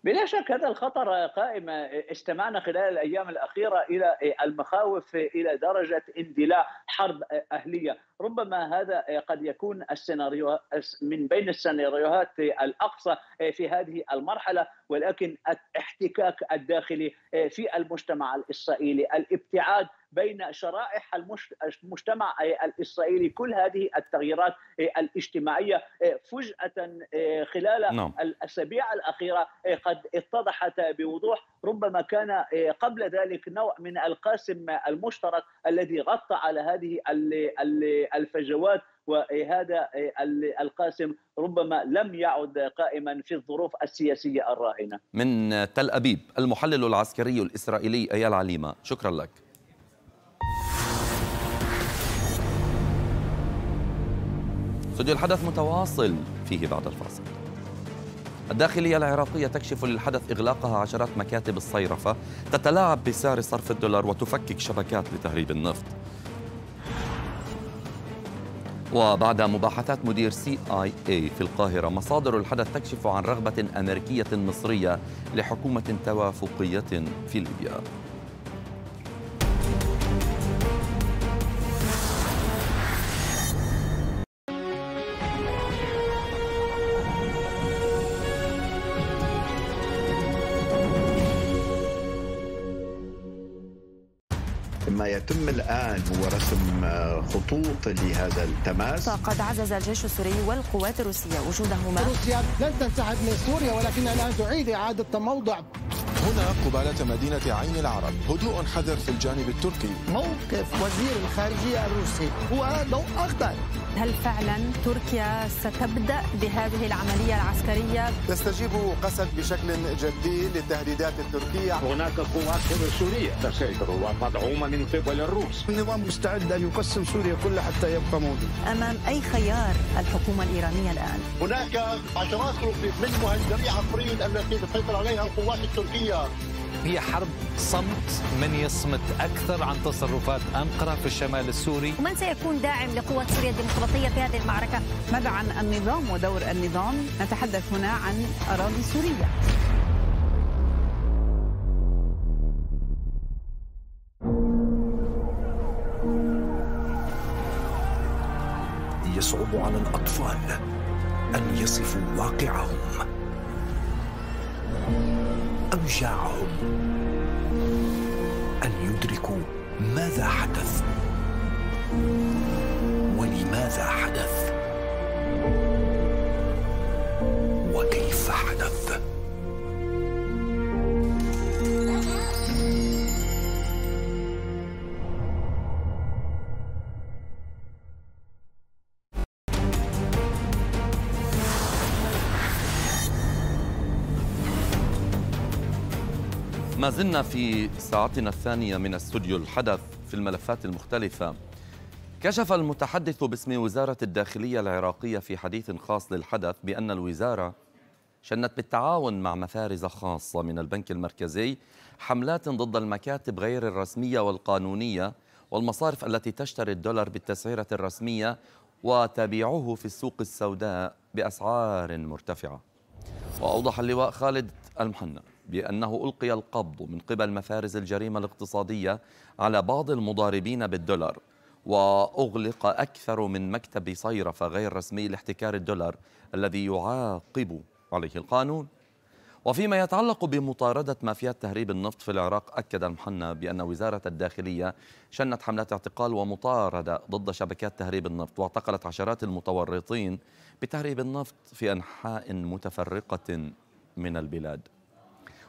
بلا شك هذا الخطر قائم استمعنا خلال الايام الاخيره الى المخاوف الى درجه اندلاع حرب اهليه، ربما هذا قد يكون السيناريو من بين السيناريوهات الاقصى في هذه المرحله ولكن الاحتكاك الداخلي في المجتمع الاسرائيلي، الابتعاد بين شرائح المجتمع آه، الاسرائيلي كل هذه التغييرات آه، الاجتماعيه آه، فجاه خلال نعم. الاسابيع الاخيره قد اتضحت بوضوح ربما كان قبل ذلك نوع من القاسم المشترك الذي غطى على هذه الفجوات وهذا القاسم ربما لم يعد قائما في الظروف السياسيه الراهنه. من تل ابيب المحلل العسكري الاسرائيلي ايال عليمه، شكرا لك. استوديو الحدث متواصل فيه بعد الفاصل الداخلية العراقية تكشف للحدث إغلاقها عشرات مكاتب الصيرفة تتلاعب بسعر صرف الدولار وتفكك شبكات لتهريب النفط وبعد مباحثات مدير سي اي اي في القاهرة مصادر الحدث تكشف عن رغبة أمريكية مصرية لحكومة توافقية في ليبيا يتم الآن هو رسم آه، خطوط لهذا التماس فقد عزز الجيش السوري والقوات الروسية وجودهما روسيا لن تنسحب من سوريا ولكنها الآن تعيد إعادة تموضع هنا قبالة مدينة عين العرب هدوء حذر في الجانب التركي موقف وزير الخارجية الروسي هو ضوء أخضر هل فعلا تركيا ستبدأ بهذه العملية العسكرية؟ يستجيب قسد بشكل جدي للتهديدات التركية هناك قوات سورية تسيطر ومدعومة من قبل الروس النظام مستعد أن يقسم سوريا كلها حتى يبقى موجود أمام أي خيار الحكومة الإيرانية الآن؟ هناك عشرات من مهجمي عقريين التي تسيطر عليها القوات التركية هي حرب صمت من يصمت أكثر عن تصرفات أنقرة في الشمال السوري ومن سيكون داعم لقوات سوريا الديمقراطية في هذه المعركة؟ ماذا عن النظام ودور النظام؟ نتحدث هنا عن أراضي سوريا يصعب على الأطفال أن يصفوا واقعهم أوجاعهم أن يدركوا ماذا حدث ولماذا حدث وكيف حدث ما زلنا في ساعتنا الثانية من استوديو الحدث في الملفات المختلفة كشف المتحدث باسم وزارة الداخلية العراقية في حديث خاص للحدث بأن الوزارة شنت بالتعاون مع مفارز خاصة من البنك المركزي حملات ضد المكاتب غير الرسمية والقانونية والمصارف التي تشتري الدولار بالتسعيرة الرسمية وتبيعه في السوق السوداء بأسعار مرتفعة وأوضح اللواء خالد المحنى بأنه ألقي القبض من قبل مفارز الجريمة الاقتصادية على بعض المضاربين بالدولار وأغلق أكثر من مكتب صيرفة غير رسمي لاحتكار الدولار الذي يعاقب عليه القانون وفيما يتعلق بمطاردة مافيات تهريب النفط في العراق أكد المحنى بأن وزارة الداخلية شنت حملات اعتقال ومطاردة ضد شبكات تهريب النفط واعتقلت عشرات المتورطين بتهريب النفط في أنحاء متفرقة من البلاد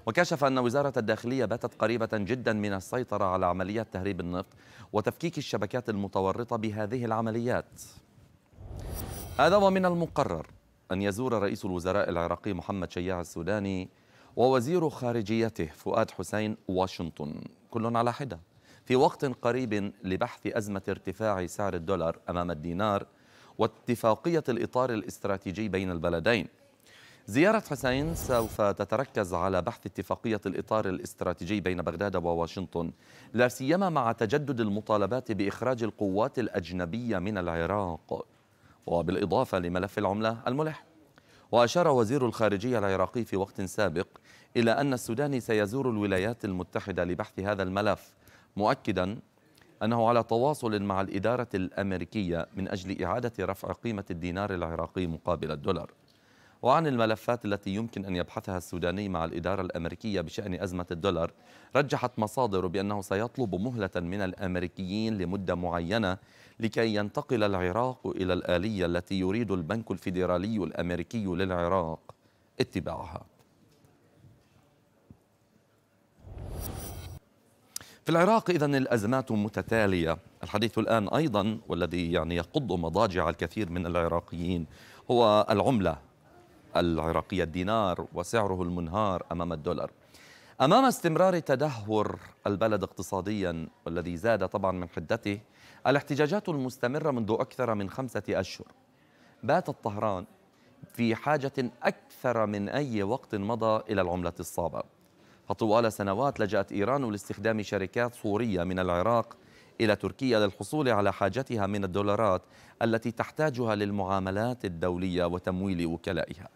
وكشف أن وزارة الداخلية باتت قريبة جدا من السيطرة على عمليات تهريب النفط وتفكيك الشبكات المتورطة بهذه العمليات هذا ومن المقرر أن يزور رئيس الوزراء العراقي محمد شياع السوداني ووزير خارجيته فؤاد حسين واشنطن كل على حدة في وقت قريب لبحث أزمة ارتفاع سعر الدولار أمام الدينار واتفاقية الإطار الاستراتيجي بين البلدين زيارة حسين سوف تتركز على بحث اتفاقية الإطار الاستراتيجي بين بغداد وواشنطن لا سيما مع تجدد المطالبات بإخراج القوات الأجنبية من العراق وبالإضافة لملف العملة الملح وأشار وزير الخارجية العراقي في وقت سابق إلى أن السودان سيزور الولايات المتحدة لبحث هذا الملف مؤكدا أنه على تواصل مع الإدارة الأمريكية من أجل إعادة رفع قيمة الدينار العراقي مقابل الدولار وعن الملفات التي يمكن أن يبحثها السوداني مع الإدارة الأمريكية بشأن أزمة الدولار رجحت مصادر بأنه سيطلب مهلة من الأمريكيين لمدة معينة لكي ينتقل العراق إلى الآلية التي يريد البنك الفيدرالي الأمريكي للعراق اتباعها في العراق إذا الأزمات متتالية الحديث الآن أيضا والذي يعني يقض مضاجع الكثير من العراقيين هو العملة العراقية الدينار وسعره المنهار أمام الدولار أمام استمرار تدهور البلد اقتصاديا والذي زاد طبعا من حدته الاحتجاجات المستمرة منذ أكثر من خمسة أشهر باتت طهران في حاجة أكثر من أي وقت مضى إلى العملة الصعبة فطوال سنوات لجأت إيران لاستخدام شركات صورية من العراق إلى تركيا للحصول على حاجتها من الدولارات التي تحتاجها للمعاملات الدولية وتمويل وكلائها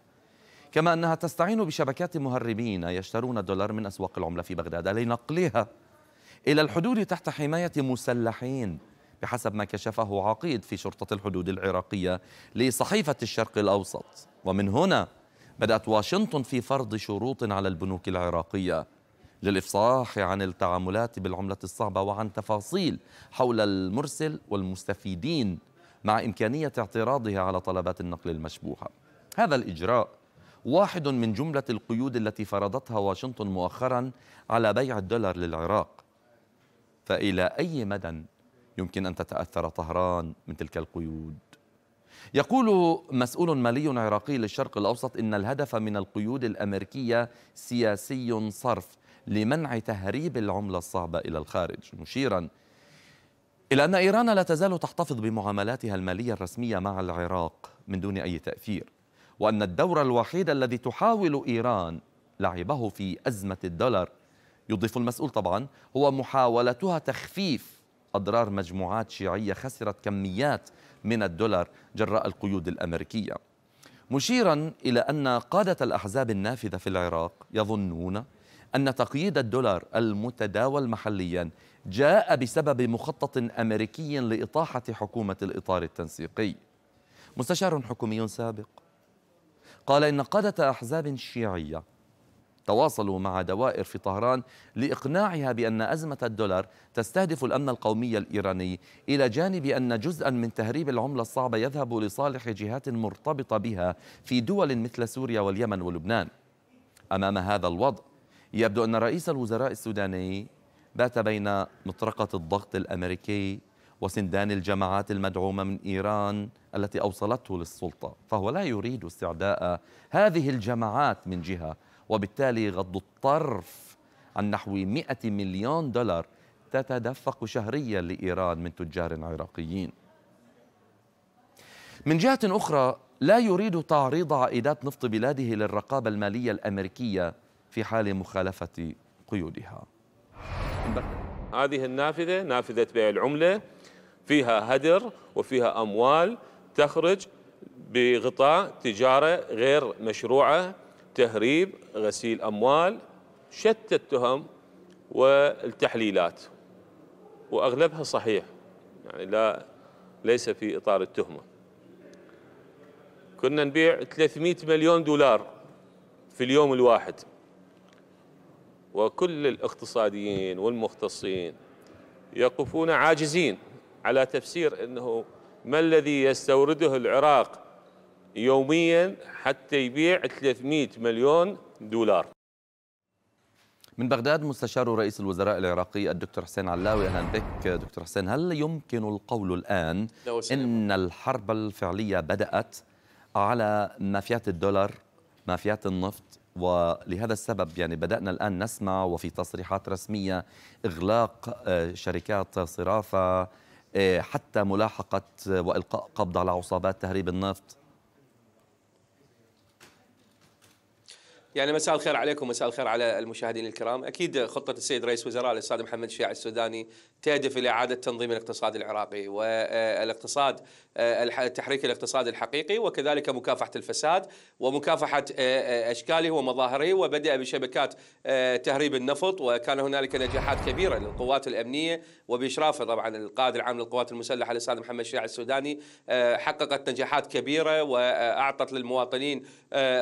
كما أنها تستعين بشبكات مهربين يشترون الدولار من أسواق العملة في بغداد لنقلها إلى الحدود تحت حماية مسلحين بحسب ما كشفه عقيد في شرطة الحدود العراقية لصحيفة الشرق الأوسط ومن هنا بدأت واشنطن في فرض شروط على البنوك العراقية للإفصاح عن التعاملات بالعملة الصعبة وعن تفاصيل حول المرسل والمستفيدين مع إمكانية اعتراضه على طلبات النقل المشبوهة هذا الإجراء واحد من جملة القيود التي فرضتها واشنطن مؤخرا على بيع الدولار للعراق فإلى أي مدى يمكن أن تتأثر طهران من تلك القيود؟ يقول مسؤول مالي عراقي للشرق الأوسط إن الهدف من القيود الأمريكية سياسي صرف لمنع تهريب العملة الصعبة إلى الخارج مشيرا إلى أن إيران لا تزال تحتفظ بمعاملاتها المالية الرسمية مع العراق من دون أي تأثير وأن الدور الوحيد الذي تحاول إيران لعبه في أزمة الدولار يضيف المسؤول طبعا هو محاولتها تخفيف أضرار مجموعات شيعية خسرت كميات من الدولار جراء القيود الأمريكية مشيرا إلى أن قادة الأحزاب النافذة في العراق يظنون أن تقييد الدولار المتداول محليا جاء بسبب مخطط أمريكي لإطاحة حكومة الإطار التنسيقي مستشار حكومي سابق قال إن قادة أحزاب شيعية تواصلوا مع دوائر في طهران لإقناعها بأن أزمة الدولار تستهدف الأمن القومي الإيراني إلى جانب أن جزءا من تهريب العملة الصعبة يذهب لصالح جهات مرتبطة بها في دول مثل سوريا واليمن ولبنان أمام هذا الوضع يبدو أن رئيس الوزراء السوداني بات بين مطرقة الضغط الأمريكي وسندان الجماعات المدعومة من إيران التي أوصلته للسلطة فهو لا يريد استعداء هذه الجماعات من جهة وبالتالي غض الطرف عن نحو 100 مليون دولار تتدفق شهريا لإيران من تجار عراقيين من جهة أخرى لا يريد تعريض عائدات نفط بلاده للرقابة المالية الأمريكية في حال مخالفة قيودها هذه النافذة نافذة بيع العملة فيها هدر وفيها أموال تخرج بغطاء تجارة غير مشروعة تهريب غسيل أموال شتى التهم والتحليلات وأغلبها صحيح يعني لا ليس في إطار التهمة كنا نبيع 300 مليون دولار في اليوم الواحد وكل الاقتصاديين والمختصين يقفون عاجزين على تفسير أنه ما الذي يستورده العراق يوميا حتى يبيع 300 مليون دولار من بغداد مستشار رئيس الوزراء العراقي الدكتور حسين علاوي اهلا بك دكتور حسين هل يمكن القول الان ان الحرب الفعليه بدات على مافيات الدولار مافيات النفط ولهذا السبب يعني بدأنا الآن نسمع وفي تصريحات رسمية إغلاق آه، شركات صرافة آه، حتى ملاحقة وإلقاء قبض على عصابات تهريب النفط يعني مساء الخير عليكم مساء الخير على المشاهدين الكرام أكيد خطة السيد رئيس وزراء الأستاذ محمد الشيع السوداني تهدف إلى إعادة تنظيم الاقتصاد العراقي والاقتصاد آه، تحريك الاقتصاد الحقيقي وكذلك مكافحة الفساد ومكافحة آه، آه، أشكاله ومظاهره وبدأ بشبكات تهريب النفط وكان هنالك نجاحات كبيرة للقوات الأمنية وبإشرافه طبعا القائد العام للقوات المسلحة الأستاذ محمد الشيع السوداني حققت نجاحات كبيرة وأعطت للمواطنين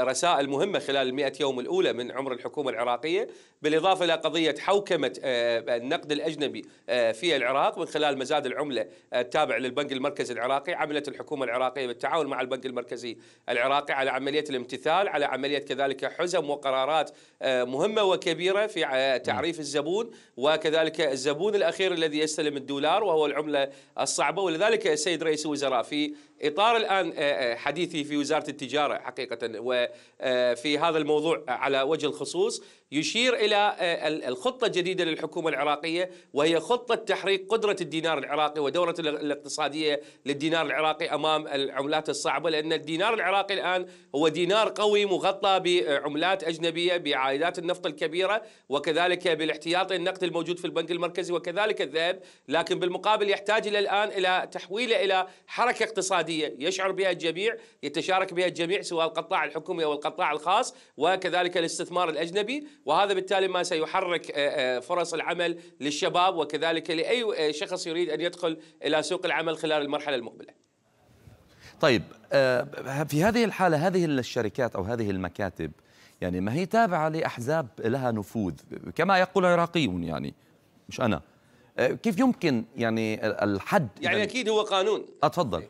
رسائل مهمة خلال المئة يوم الأولى من عمر الحكومة العراقية بالإضافة إلى قضية حوكمة آه، النقد الأجنبي آه، في العراق من خلال مزاد العملة آه، التابع للبنك المركزي العراقي عملت الحكومة العراقية بالتعاون مع البنك المركزي العراقي على عملية الامتثال على عملية كذلك حزم وقرارات مهمة وكبيرة في نعم. تعريف الزبون وكذلك الزبون الأخير الذي يستلم الدولار وهو العملة الصعبة ولذلك السيد رئيس الوزراء في اطار الان آه، آه، حديثي في وزاره التجاره حقيقه وفي آه، هذا الموضوع على وجه الخصوص يشير الى آه، الخطه الجديده للحكومه العراقيه وهي خطه تحريك قدره الدينار العراقي ودوره الاقتصاديه للدينار العراقي امام العملات الصعبه لان الدينار العراقي الان هو دينار قوي مغطى بعملات اجنبيه بعائدات النفط الكبيره وكذلك بالاحتياطي النقد الموجود في البنك المركزي وكذلك الذهب لكن بالمقابل يحتاج الى الان الى تحويله الى حركه اقتصاديه يشعر بها الجميع يتشارك بها الجميع سواء القطاع الحكومي او القطاع الخاص وكذلك الاستثمار الاجنبي وهذا بالتالي ما سيحرك آه، آه، فرص العمل للشباب وكذلك لأي آه، شخص يريد أن يدخل إلى سوق العمل خلال المرحلة المقبلة طيب في هذه الحالة هذه الشركات أو هذه المكاتب يعني ما هي تابعة لأحزاب لها نفوذ كما يقول العراقيون يعني مش أنا كيف يمكن يعني الحد يعني أكيد هو قانون أتفضل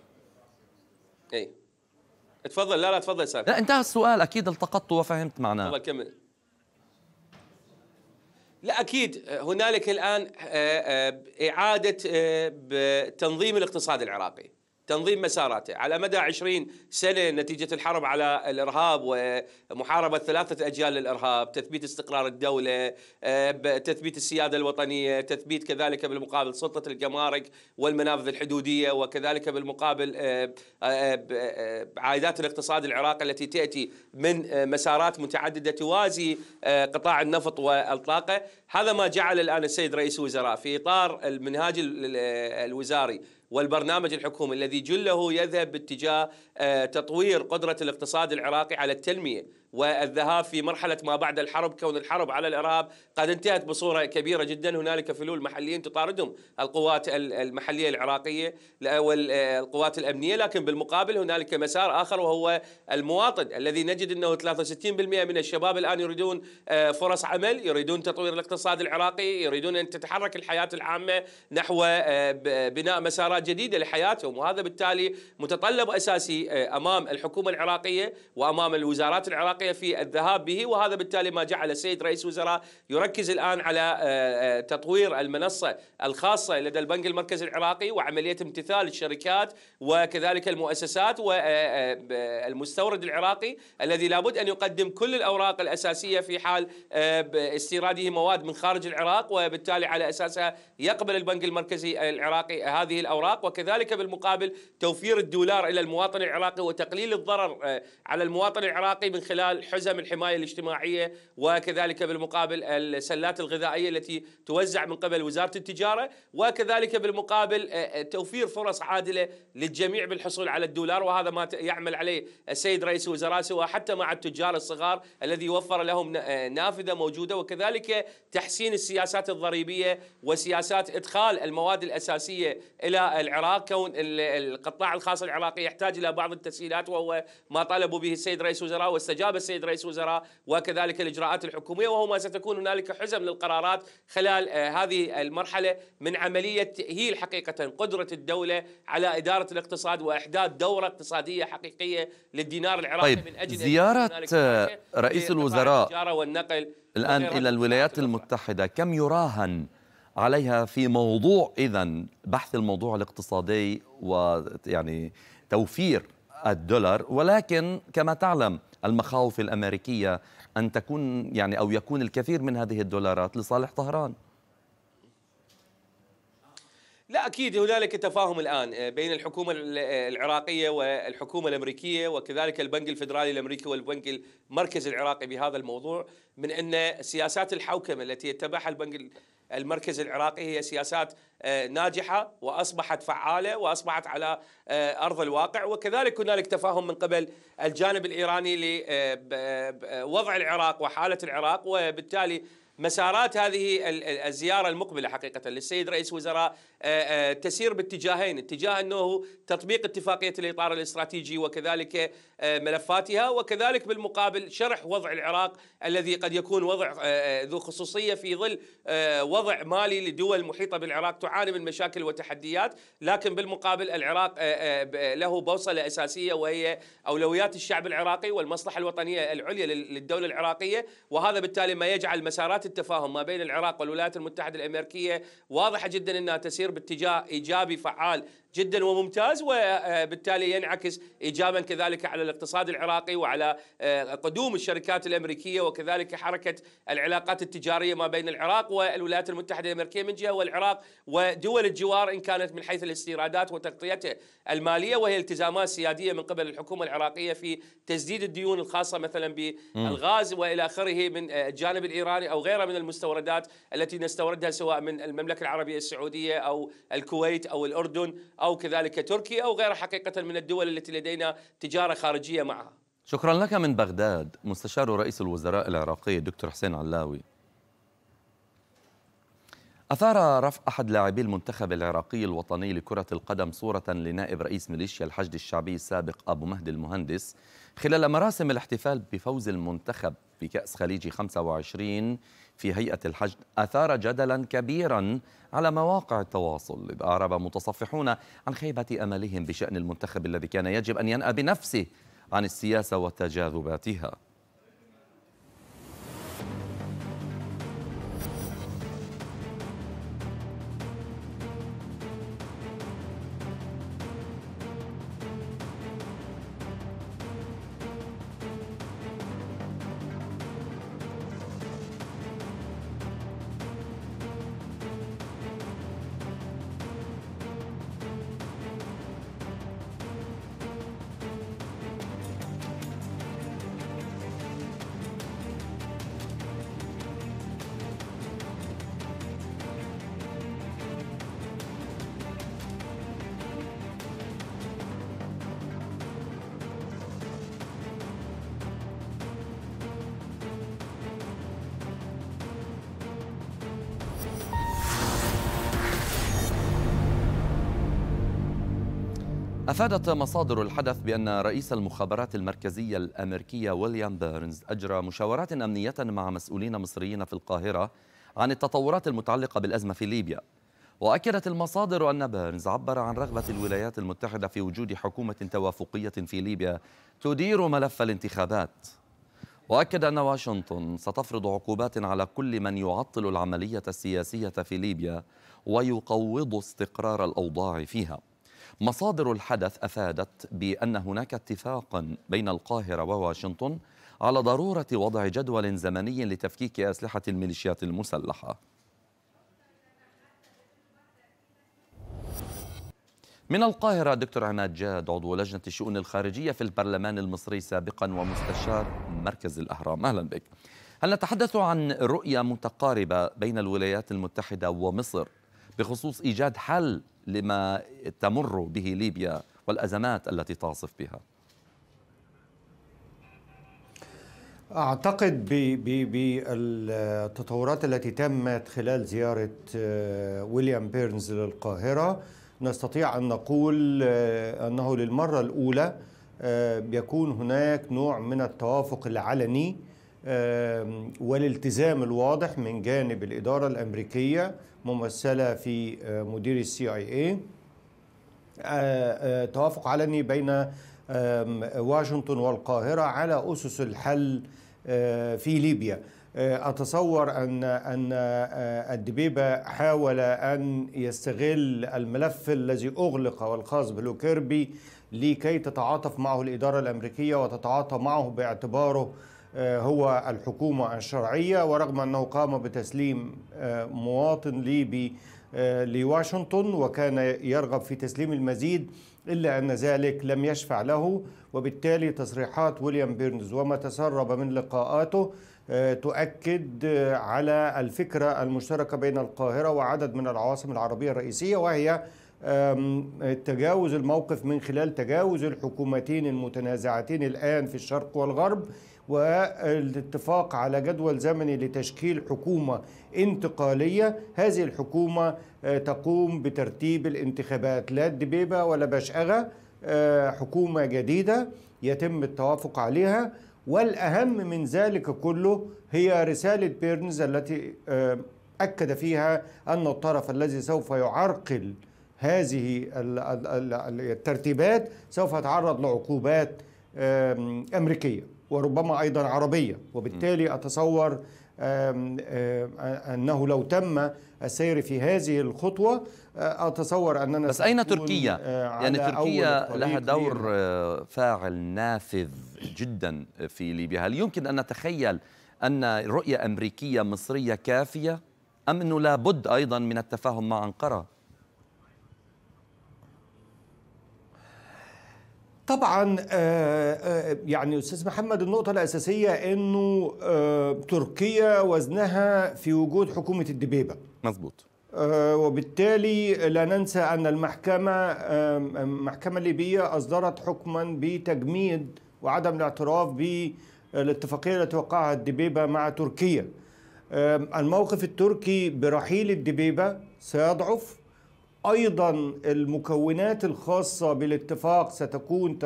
اي تفضل لا لا تفضل سامح لا انتهى السؤال اكيد التقطته وفهمت معناه تفضل كمل لا اكيد هنالك الان آه، آه، اعاده آه، تنظيم الاقتصاد العراقي تنظيم مساراته على مدى 20 سنة نتيجة الحرب على الإرهاب ومحاربة ثلاثة أجيال للإرهاب تثبيت استقرار الدولة تثبيت السيادة الوطنية تثبيت كذلك بالمقابل سلطة الجمارك والمنافذ الحدودية وكذلك بالمقابل آه، آه، آه، عائدات الاقتصاد العراقي التي تأتي من مسارات متعددة توازي قطاع النفط والطاقة هذا ما جعل الآن السيد رئيس الوزراء في إطار المنهاج الوزاري والبرنامج الحكومي الذي جله يذهب باتجاه آه، تطوير قدرة الاقتصاد العراقي على التنمية والذهاب في مرحلة ما بعد الحرب كون الحرب على الإرهاب قد انتهت بصورة كبيرة جدا هنالك فلول محليين تطاردهم القوات المحلية العراقية والقوات الأمنية لكن بالمقابل هنالك مسار آخر وهو المواطن الذي نجد أنه 63% من الشباب الآن يريدون آه، فرص عمل يريدون تطوير الاقتصاد العراقي يريدون أن تتحرك الحياة العامة نحو آه، بناء مسارات جديدة لحياتهم وهذا بالتالي متطلب أساسي آه، أمام الحكومة العراقية وأمام الوزارات العراقية بقي في الذهاب به وهذا بالتالي ما جعل السيد رئيس الوزراء يركز الآن على آه، آه، تطوير المنصة الخاصة لدى البنك المركزي العراقي وعملية امتثال الشركات وكذلك المؤسسات والمستورد آه، العراقي الذي لابد أن يقدم كل الأوراق الأساسية في حال استيراده مواد من خارج العراق وبالتالي على أساسها يقبل البنك المركزي العراقي هذه الأوراق وكذلك بالمقابل توفير الدولار إلى المواطن العراقي وتقليل الضرر على المواطن العراقي من خلال خلال حزم الحماية الاجتماعية وكذلك بالمقابل السلات الغذائية التي توزع من قبل وزارة التجارة وكذلك بالمقابل آه، آه، توفير فرص عادلة للجميع بالحصول على الدولار وهذا ما يعمل عليه السيد رئيس الوزراء سواء حتى مع التجار الصغار الذي وفر لهم آه، نافذة موجودة وكذلك تحسين السياسات الضريبية وسياسات إدخال المواد الأساسية إلى العراق كون القطاع الخاص العراقي يحتاج إلى بعض التسهيلات وهو ما طالبوا به السيد رئيس الوزراء واستجاب السيد رئيس الوزراء وكذلك الاجراءات الحكوميه وهو ما ستكون هنالك حزم للقرارات خلال آه، هذه المرحله من عمليه هي حقيقه قدره الدوله على اداره الاقتصاد واحداث دوره اقتصاديه حقيقيه للدينار العراقي طيب من اجل زياره آه، رئيس الوزراء والنقل الان الى الولايات المتحده كم يراهن عليها في موضوع اذا بحث الموضوع الاقتصادي ويعني توفير الدولار ولكن كما تعلم المخاوف الأمريكية أن تكون يعني أو يكون الكثير من هذه الدولارات لصالح طهران لا اكيد هنالك تفاهم الان آه، بين الحكومه آه، العراقيه والحكومه الامريكيه وكذلك البنك الفدرالي الامريكي والبنك المركزي العراقي بهذا الموضوع من ان سياسات الحوكمه التي يتبعها البنك المركز العراقي هي سياسات آه، ناجحه واصبحت فعاله واصبحت على آه، ارض الواقع وكذلك هنالك تفاهم من قبل الجانب الايراني لوضع آه، العراق وحاله العراق وبالتالي مسارات هذه الزيارة المقبلة حقيقة للسيد رئيس وزراء آه، آه، تسير باتجاهين اتجاه أنه تطبيق اتفاقية الإطار الاستراتيجي وكذلك آه، ملفاتها وكذلك بالمقابل شرح وضع العراق الذي قد يكون وضع ذو خصوصية في ظل وضع مالي لدول محيطة بالعراق تعاني من مشاكل وتحديات لكن بالمقابل العراق له بوصلة أساسية وهي أولويات الشعب العراقي والمصلحة الوطنية العليا للدولة العراقية وهذا بالتالي ما يجعل مسارات التفاهم ما بين العراق والولايات المتحدة الأمريكية واضحة جدا أنها تسير باتجاه إيجابي فعال جدا وممتاز وبالتالي ينعكس إيجابا كذلك على الاقتصاد العراقي وعلى آه، قدوم الشركات الأمريكية وكذلك حركة العلاقات التجارية ما بين العراق والولايات المتحدة الأمريكية من جهة والعراق ودول الجوار إن كانت من حيث الاستيرادات وتغطيته المالية وهي التزامات سيادية من قبل الحكومة العراقية في تسديد الديون الخاصة مثلا بالغاز وإلى آخره من آه، الجانب الإيراني أو غيره كثيرة من المستوردات التي نستوردها سواء من المملكة العربية السعودية أو الكويت أو الأردن أو كذلك تركيا أو غيرها حقيقة من الدول التي لدينا تجارة خارجية معها شكرا لك من بغداد مستشار رئيس الوزراء العراقي الدكتور حسين علاوي أثار رفع أحد لاعبي المنتخب العراقي الوطني لكرة القدم صورة لنائب رئيس ميليشيا الحشد الشعبي السابق أبو مهدي المهندس خلال مراسم الاحتفال بفوز المنتخب بكأس خليجي 25 في هيئة الحج أثار جدلا كبيرا على مواقع التواصل إذ أعرب متصفحون عن خيبة أملهم بشأن المنتخب الذي كان يجب أن ينأى بنفسه عن السياسة وتجاذباتها أفادت مصادر الحدث بأن رئيس المخابرات المركزية الأمريكية ويليام بيرنز أجرى مشاورات أمنية مع مسؤولين مصريين في القاهرة عن التطورات المتعلقة بالأزمة في ليبيا وأكدت المصادر أن بيرنز عبر عن رغبة الولايات المتحدة في وجود حكومة توافقية في ليبيا تدير ملف الانتخابات وأكد أن واشنطن ستفرض عقوبات على كل من يعطل العملية السياسية في ليبيا ويقوض استقرار الأوضاع فيها مصادر الحدث أفادت بأن هناك اتفاقا بين القاهرة وواشنطن على ضرورة وضع جدول زمني لتفكيك أسلحة الميليشيات المسلحة من القاهرة دكتور عماد جاد عضو لجنة الشؤون الخارجية في البرلمان المصري سابقا ومستشار مركز الأهرام أهلا بك هل نتحدث عن رؤية متقاربة بين الولايات المتحدة ومصر بخصوص إيجاد حل لما تمر به ليبيا والأزمات التي تعصف بها أعتقد بالتطورات التي تمت خلال زيارة آه، ويليام بيرنز للقاهرة نستطيع أن نقول آه، أنه للمرة الأولى آه، يكون هناك نوع من التوافق العلني والالتزام الواضح من جانب الإدارة الأمريكية ممثلة في آه، مدير السي اي آه، اي آه، توافق علني بين واشنطن والقاهرة على أسس الحل في ليبيا أتصور أن أن الدبيبة حاول أن يستغل الملف الذي أغلق والخاص بلوكيربي لكي تتعاطف معه الإدارة الأمريكية وتتعاطى معه باعتباره آه، هو الحكومة الشرعية ورغم أنه قام بتسليم آه، مواطن ليبي آه، لواشنطن وكان يرغب في تسليم المزيد إلا أن ذلك لم يشفع له وبالتالي تصريحات ويليام بيرنز وما تسرب من لقاءاته تؤكد على الفكرة المشتركة بين القاهرة وعدد من العواصم العربية الرئيسية وهي تجاوز الموقف من خلال تجاوز الحكومتين المتنازعتين الآن في الشرق والغرب والاتفاق على جدول زمني لتشكيل حكومة انتقالية هذه الحكومة آه، تقوم بترتيب الانتخابات لا الدبيبة ولا بشأغة آه، حكومة جديدة يتم التوافق عليها والأهم من ذلك كله هي رسالة بيرنز التي آه، أكد فيها أن الطرف الذي سوف يعرقل هذه الترتيبات سوف يتعرض لعقوبات أمريكية وربما أيضا عربية وبالتالي أتصور أنه لو تم السير في هذه الخطوة آه، أتصور أننا بس أين تركيا؟ آه، يعني تركيا لها دور آه، فاعل نافذ جدا في ليبيا هل يمكن أن نتخيل أن رؤية أمريكية مصرية كافية؟ أم أنه لابد أيضا من التفاهم مع أنقرة؟ طبعا آه، آه، يعني استاذ محمد النقطه الاساسيه انه آه، تركيا وزنها في وجود حكومه الدبيبه مظبوط وبالتالي لا ننسى ان المحكمه المحكمه الليبيه اصدرت حكما بتجميد وعدم الاعتراف بالاتفاقيه التي وقعها الدبيبه مع تركيا الموقف التركي برحيل الدبيبه سيضعف ايضا المكونات الخاصه بالاتفاق ستكون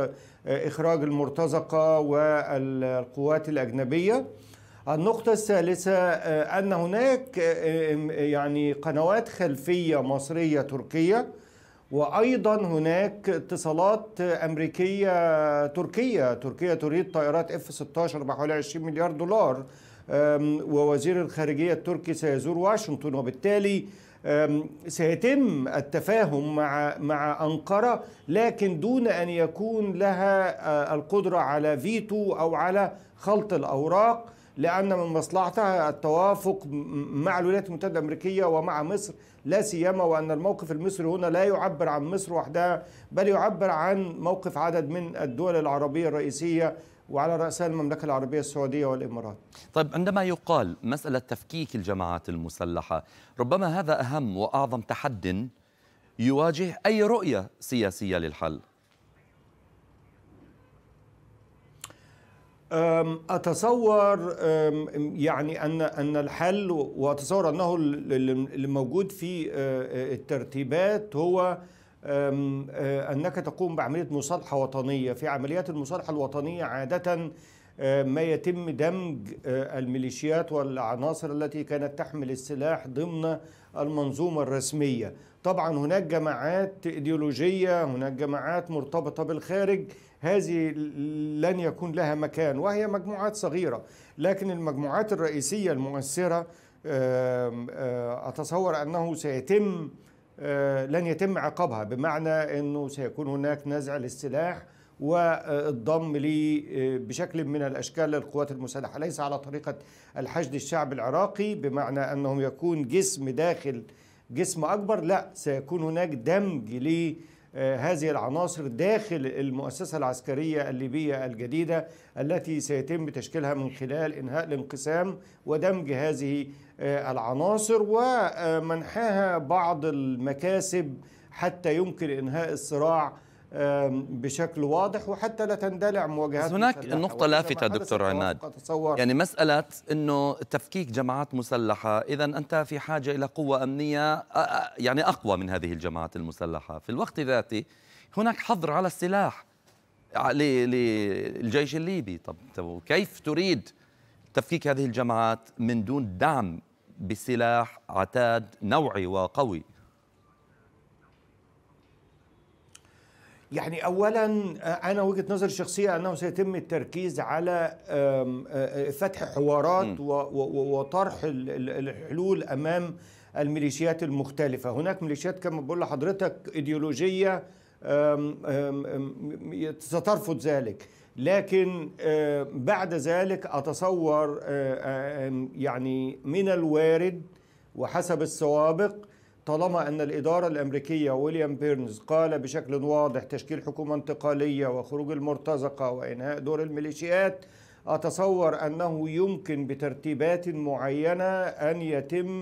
اخراج المرتزقه والقوات الاجنبيه النقطة الثالثة آه، أن هناك آه، يعني قنوات خلفية مصرية تركية وأيضا هناك اتصالات أمريكية تركية تركيا تريد طائرات F-16 بحوالي 20 مليار دولار ووزير الخارجية التركي سيزور واشنطن وبالتالي سيتم التفاهم مع مع أنقرة لكن دون أن يكون لها آه، القدرة على فيتو أو على خلط الأوراق لأن من مصلحتها التوافق مع الولايات المتحدة الأمريكية ومع مصر لا سيما وأن الموقف المصري هنا لا يعبر عن مصر وحدها بل يعبر عن موقف عدد من الدول العربية الرئيسية وعلى رأسها المملكة العربية السعودية والإمارات طيب عندما يقال مسألة تفكيك الجماعات المسلحة ربما هذا أهم وأعظم تحد يواجه أي رؤية سياسية للحل أتصور يعني أن أن الحل وأتصور أنه اللي موجود في الترتيبات هو أه، أنك تقوم بعملية مصالحة وطنية في عمليات المصالحة الوطنية عادة أه، ما يتم دمج أه، الميليشيات والعناصر التي كانت تحمل السلاح ضمن المنظومة الرسمية طبعا هناك جماعات إيديولوجية هناك جماعات مرتبطة بالخارج هذه لن يكون لها مكان وهي مجموعات صغيرة لكن المجموعات الرئيسية المؤثرة أتصور أنه سيتم آه، لن يتم عقابها بمعنى أنه سيكون هناك نزع للسلاح والضم لي آه، بشكل من الأشكال للقوات المسلحة ليس على طريقة الحشد الشعبي العراقي بمعنى أنهم يكون جسم داخل جسم أكبر لا سيكون هناك دمج لي آه، هذه العناصر داخل المؤسسة العسكرية الليبية الجديدة التي سيتم تشكيلها من خلال إنهاء الانقسام ودمج هذه آه، العناصر ومنحها بعض المكاسب حتى يمكن انهاء الصراع بشكل واضح وحتى لا تندلع مواجهات هناك نقطة لافتة دكتور عماد يعني مسألة أنه تفكيك جماعات مسلحة إذا أنت في حاجة إلى قوة أمنية يعني أقوى من هذه الجماعات المسلحة في الوقت ذاته هناك حظر على السلاح للجيش الليبي طب, طب كيف تريد تفكيك هذه الجماعات من دون دعم بسلاح عتاد نوعي وقوي يعني اولا آه، انا وجهه نظري الشخصيه انه سيتم التركيز على آه، آه، فتح حوارات وطرح الحلول امام الميليشيات المختلفه هناك ميليشيات كما بقول لحضرتك ايديولوجيه سترفض ذلك لكن آه، بعد ذلك أتصور آه، آه، يعني من الوارد وحسب السوابق طالما أن الإدارة الأمريكية ويليام بيرنز قال بشكل واضح تشكيل حكومة انتقالية وخروج المرتزقة وإنهاء دور الميليشيات أتصور أنه يمكن بترتيبات معينة أن يتم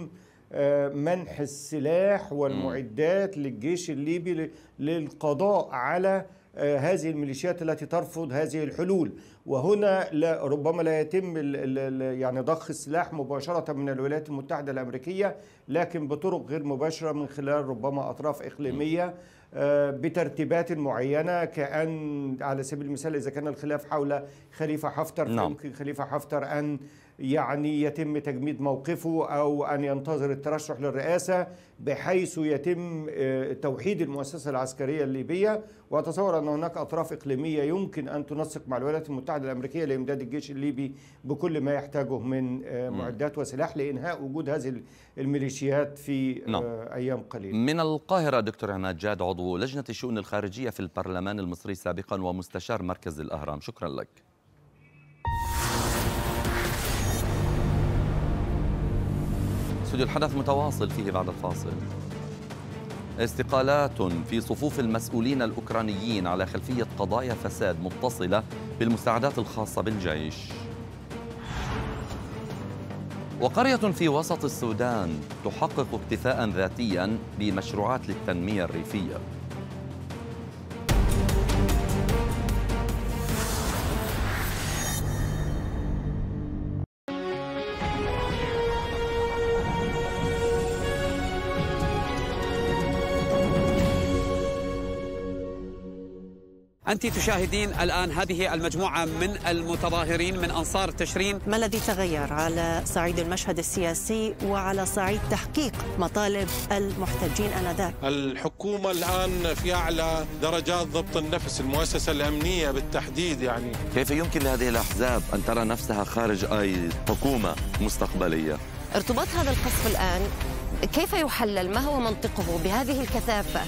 منح السلاح والمعدات للجيش الليبي للقضاء على آه، هذه الميليشيات التي ترفض هذه الحلول وهنا لا ربما لا يتم الـ الـ يعني ضخ السلاح مباشرة من الولايات المتحدة الأمريكية لكن بطرق غير مباشرة من خلال ربما أطراف إقليمية آه، بترتيبات معينة كأن على سبيل المثال إذا كان الخلاف حول خليفة حفتر نعم. فيمكن خليفة حفتر أن يعني يتم تجميد موقفه أو أن ينتظر الترشح للرئاسة بحيث يتم آه، توحيد المؤسسة العسكرية الليبية وأتصور أن هناك أطراف إقليمية يمكن أن تنسق مع الولايات المتحدة الأمريكية لإمداد الجيش الليبي بكل ما يحتاجه من آه، معدات وسلاح لإنهاء وجود هذه الميليشيات في آه، نعم. أيام قليلة من القاهرة دكتور عماد جاد عضو لجنة الشؤون الخارجية في البرلمان المصري سابقا ومستشار مركز الأهرام شكرا لك استوديو الحدث متواصل فيه بعد الفاصل استقالات في صفوف المسؤولين الأوكرانيين على خلفية قضايا فساد متصلة بالمساعدات الخاصة بالجيش وقرية في وسط السودان تحقق اكتفاء ذاتيا بمشروعات للتنمية الريفية أنت تشاهدين الآن هذه المجموعة من المتظاهرين من أنصار تشرين ما الذي تغير على صعيد المشهد السياسي وعلى صعيد تحقيق مطالب المحتجين آنذاك الحكومة الآن في أعلى درجات ضبط النفس المؤسسة الأمنية بالتحديد يعني كيف يمكن لهذه الأحزاب أن ترى نفسها خارج أي حكومة مستقبلية ارتباط هذا القصف الآن كيف يحلل ما هو منطقه بهذه الكثافة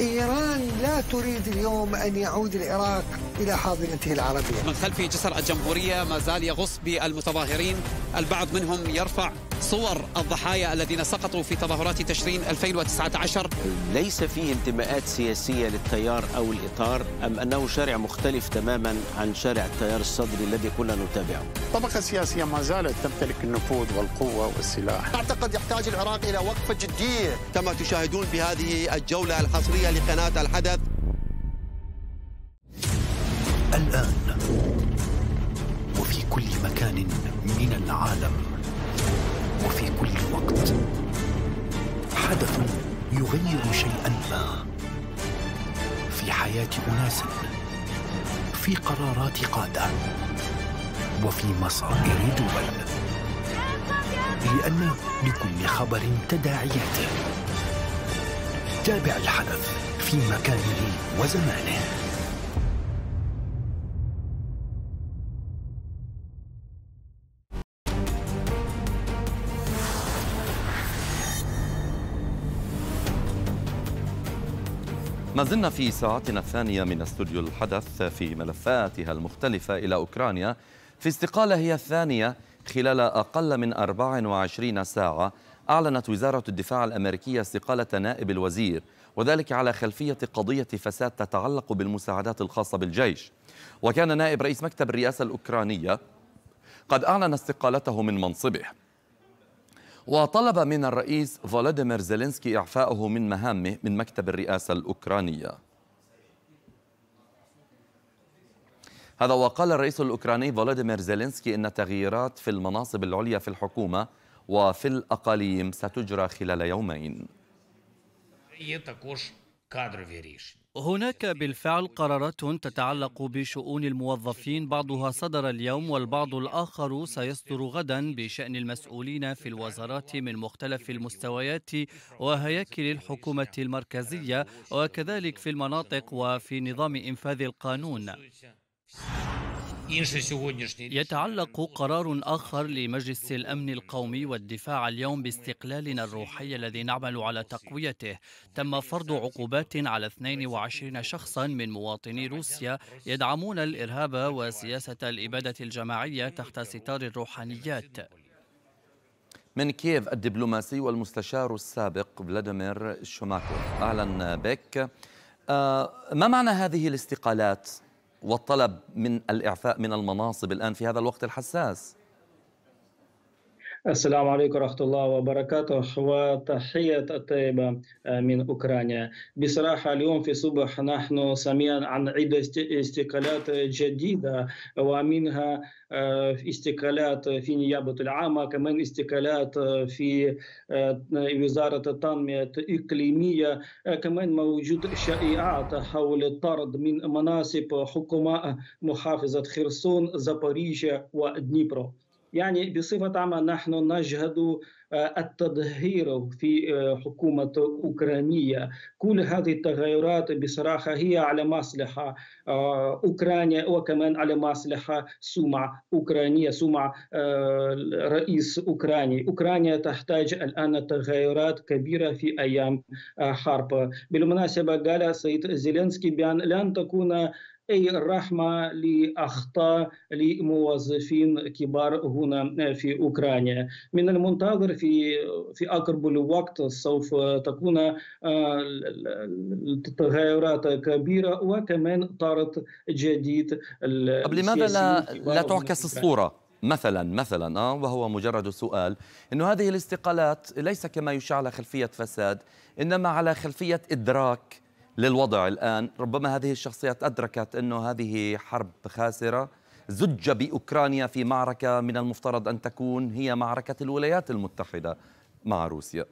إيران لا تريد اليوم أن يعود العراق إلى حاضنته العربية من خلف جسر الجمهورية ما زال يغص بالمتظاهرين البعض منهم يرفع صور الضحايا الذين سقطوا في تظاهرات تشرين 2019 ليس فيه انتماءات سياسية للتيار أو الإطار أم أنه شارع مختلف تماما عن شارع التيار الصدري الذي كنا نتابعه طبقة سياسية ما زالت تمتلك النفوذ والقوة والسلاح أعتقد يحتاج العراق إلى وقفة جدية كما تشاهدون بهذه الجولة الحصرية لقناة الحدث الآن وفي كل مكان من العالم وفي كل وقت حدث يغير شيئا ما في حياة أناس في قرارات قادة وفي مصائر دول لأن لكل خبر تداعياته تابع الحدث في مكانه وزمانه ما زلنا في ساعتنا الثانية من استوديو الحدث في ملفاتها المختلفة إلى أوكرانيا في استقالة هي الثانية خلال أقل من 24 ساعة أعلنت وزارة الدفاع الأمريكية استقالة نائب الوزير وذلك على خلفية قضية فساد تتعلق بالمساعدات الخاصة بالجيش وكان نائب رئيس مكتب الرئاسة الأوكرانية قد أعلن استقالته من منصبه وطلب من الرئيس فولاديمير زيلينسكي إعفاءه من مهامه من مكتب الرئاسة الأوكرانية هذا وقال الرئيس الأوكراني فولاديمير زيلينسكي إن تغييرات في المناصب العليا في الحكومة وفي الأقاليم ستجرى خلال يومين هناك بالفعل قرارات تتعلق بشؤون الموظفين بعضها صدر اليوم والبعض الآخر سيصدر غدا بشأن المسؤولين في الوزارات من مختلف المستويات وهياكل الحكومة المركزية وكذلك في المناطق وفي نظام إنفاذ القانون يتعلق قرار آخر لمجلس الأمن القومي والدفاع اليوم باستقلالنا الروحي الذي نعمل على تقويته تم فرض عقوبات على 22 شخصا من مواطني روسيا يدعمون الإرهاب وسياسة الإبادة الجماعية تحت ستار الروحانيات من كييف الدبلوماسي والمستشار السابق فلاديمير شوماكوف أعلن بيك آه، ما معنى هذه الاستقالات؟ والطلب من الإعفاء من المناصب الآن في هذا الوقت الحساس السلام عليكم ورحمة الله وبركاته وتحية الطيبة آه، من أوكرانيا بصراحة اليوم في صبح نحن سمعنا عن عدة استقالات جديدة ومنها آه، استقالات في نيابة العامة كمان استقالات آه، في وزارة التنمية الإقليمية كمان موجود شائعات حول الطرد من مناصب حكومة محافظة خرسون زابوريجيا ودنيبرو يعني بصفة عامة نحن نجهد آه، التدهير في آه، حكومة أوكرانية كل هذه التغيرات بصراحة هي على مصلحة آه، أوكرانيا وكمان على مصلحة سمعة أوكرانية سمعة رئيس أوكراني أوكرانيا تحتاج الآن تغيرات كبيرة في أيام حرب بالمناسبة قال السيد زيلينسكي بأن لن تكون أي الرحمة لأخطاء لموظفين كبار هنا في أوكرانيا من المنتظر في في أقرب الوقت سوف تكون التغيرات آه، كبيرة وكمان طرد جديد طب لماذا لا, لا تعكس الصورة؟ مثلا مثلا آه وهو مجرد سؤال انه هذه الاستقالات ليس كما يشاع على خلفيه فساد انما على خلفيه ادراك للوضع الآن ربما هذه الشخصيات أدركت أنه هذه حرب خاسرة زج بأوكرانيا في معركة من المفترض أن تكون هي معركة الولايات المتحدة مع روسيا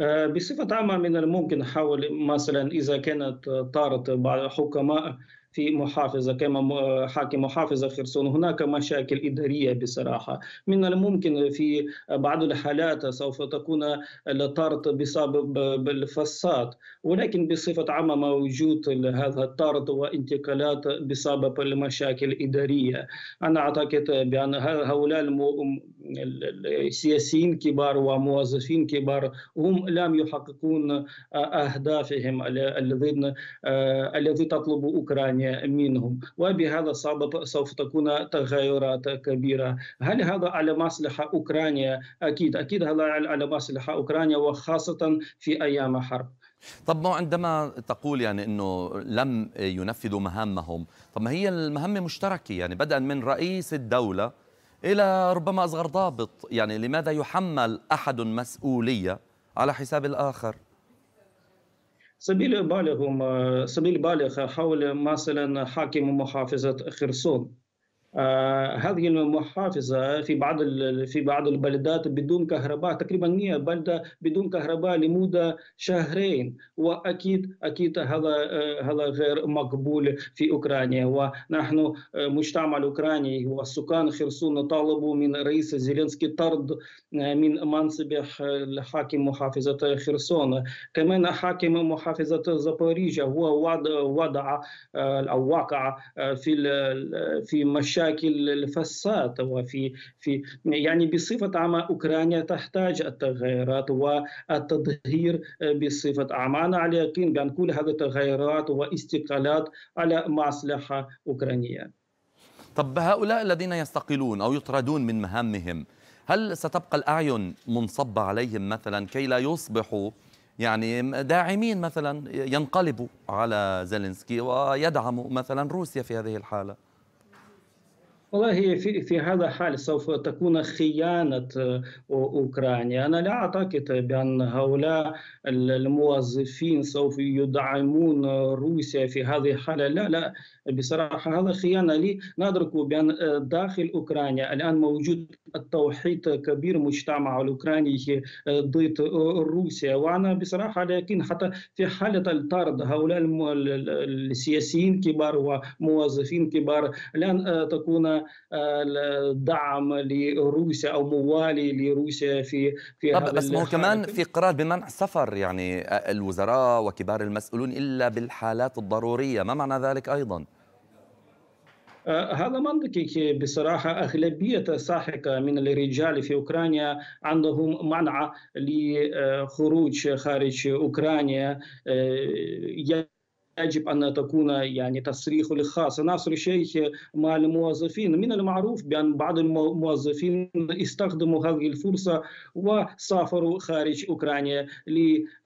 أه، بصفة عامة من الممكن حول مثلا إذا كانت طارت بعض الحكماء في محافظة كما حاكم محافظة خرسون هناك مشاكل إدارية بصراحة من الممكن في بعض الحالات سوف تكون الطرد بسبب الفساد ولكن بصفة عامة موجود هذا الطرد وانتقالات بسبب المشاكل الإدارية أنا أعتقد بأن هؤلاء السياسيين كبار وموظفين كبار هم لم يحققون أهدافهم الذين آه، الذي تطلب أوكرانيا منهم وبهذا السبب سوف تكون تغيرات كبيرة هل هذا على مصلحة أوكرانيا؟ أكيد أكيد هذا على مصلحة أوكرانيا وخاصة في أيام حرب طب ما عندما تقول يعني انه لم ينفذوا مهامهم، طب ما هي المهمه مشتركه يعني بدءا من رئيس الدوله الى ربما اصغر ضابط، يعني لماذا يحمل احد مسؤوليه على حساب الاخر؟ سبيل سبيل بالغ حول مثلا حاكم محافظة خرسون آه، هذه المحافظة في بعض في بعض البلدات بدون كهرباء تقريبا 100 بلدة بدون كهرباء لمدة شهرين وأكيد أكيد هذا آه، هذا غير مقبول في أوكرانيا ونحن آه، مجتمع الأوكراني والسكان خرسون طالبوا من رئيس زيلينسكي طرد من منصب حاكم محافظة خرسون كمان حاكم محافظة زابوريجيا هو وضع أو وقع في في مشاكل مشاكل الفساد وفي في يعني بصفة عامة أوكرانيا تحتاج التغيرات والتطهير آه، بصفة عامة أنا على يقين بأن كل هذه التغيرات واستقالات على مصلحة أوكرانية طب هؤلاء الذين يستقلون أو يطردون من مهامهم هل ستبقى الأعين منصبة عليهم مثلا كي لا يصبحوا يعني داعمين مثلا ينقلبوا على زيلينسكي ويدعموا مثلا روسيا في هذه الحاله والله في في هذا الحال سوف تكون خيانة آه، أوكرانيا أنا لا أعتقد بأن هؤلاء الموظفين سوف يدعمون آه، روسيا في هذه الحالة لا لا بصراحة هذا خيانة لي ندرك بأن آه، داخل أوكرانيا الآن موجود التوحيد كبير مجتمع الأوكراني ضد روسيا وأنا بصراحة لكن حتى في حالة الطرد هؤلاء السياسيين كبار وموظفين كبار لن تكون الدعم لروسيا او موالي لروسيا في في طب بس هو كمان في قرار بمنع سفر يعني الوزراء وكبار المسؤولون الا بالحالات الضروريه ما معنى ذلك ايضا؟ أه، هذا منطقي بصراحة أغلبية ساحقة من الرجال في أوكرانيا عندهم منع لخروج خارج أوكرانيا أه، يجب أن تكون يعني تصريح للخاص ناصر الشيخ مع الموظفين من المعروف بأن بعض الموظفين استخدموا هذه الفرصة وسافروا خارج أوكرانيا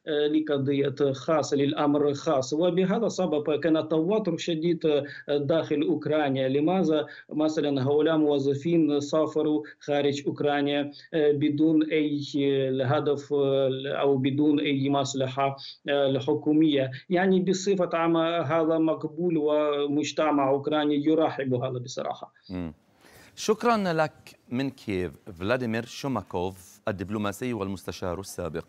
لقضية خاصة للأمر خاص وبهذا سبب كان التوتر شديد داخل أوكرانيا لماذا مثلا هؤلاء موظفين سافروا خارج أوكرانيا آه، بدون أي هدف آه، أو بدون أي مصلحة آه، الحكومية يعني بصفة عامة هذا مقبول ومجتمع أوكراني يرحب هذا بصراحة شكرا لك من كييف فلاديمير شوماكوف الدبلوماسي والمستشار السابق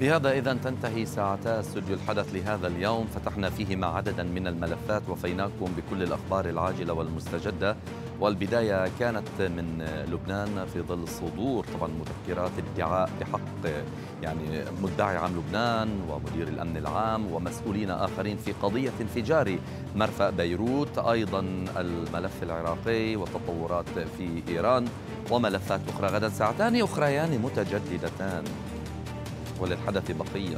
بهذا إذا تنتهي ساعتا استوديو الحدث لهذا اليوم فتحنا فيهما عددا من الملفات وفيناكم بكل الأخبار العاجلة والمستجدة والبداية كانت من لبنان في ظل صدور طبعا مذكرات ادعاء بحق يعني مدعي عام لبنان ومدير الأمن العام ومسؤولين آخرين في قضية انفجار مرفأ بيروت أيضا الملف العراقي والتطورات في إيران وملفات أخرى غدا ساعتان أخريان متجددتان وللحدث بقيه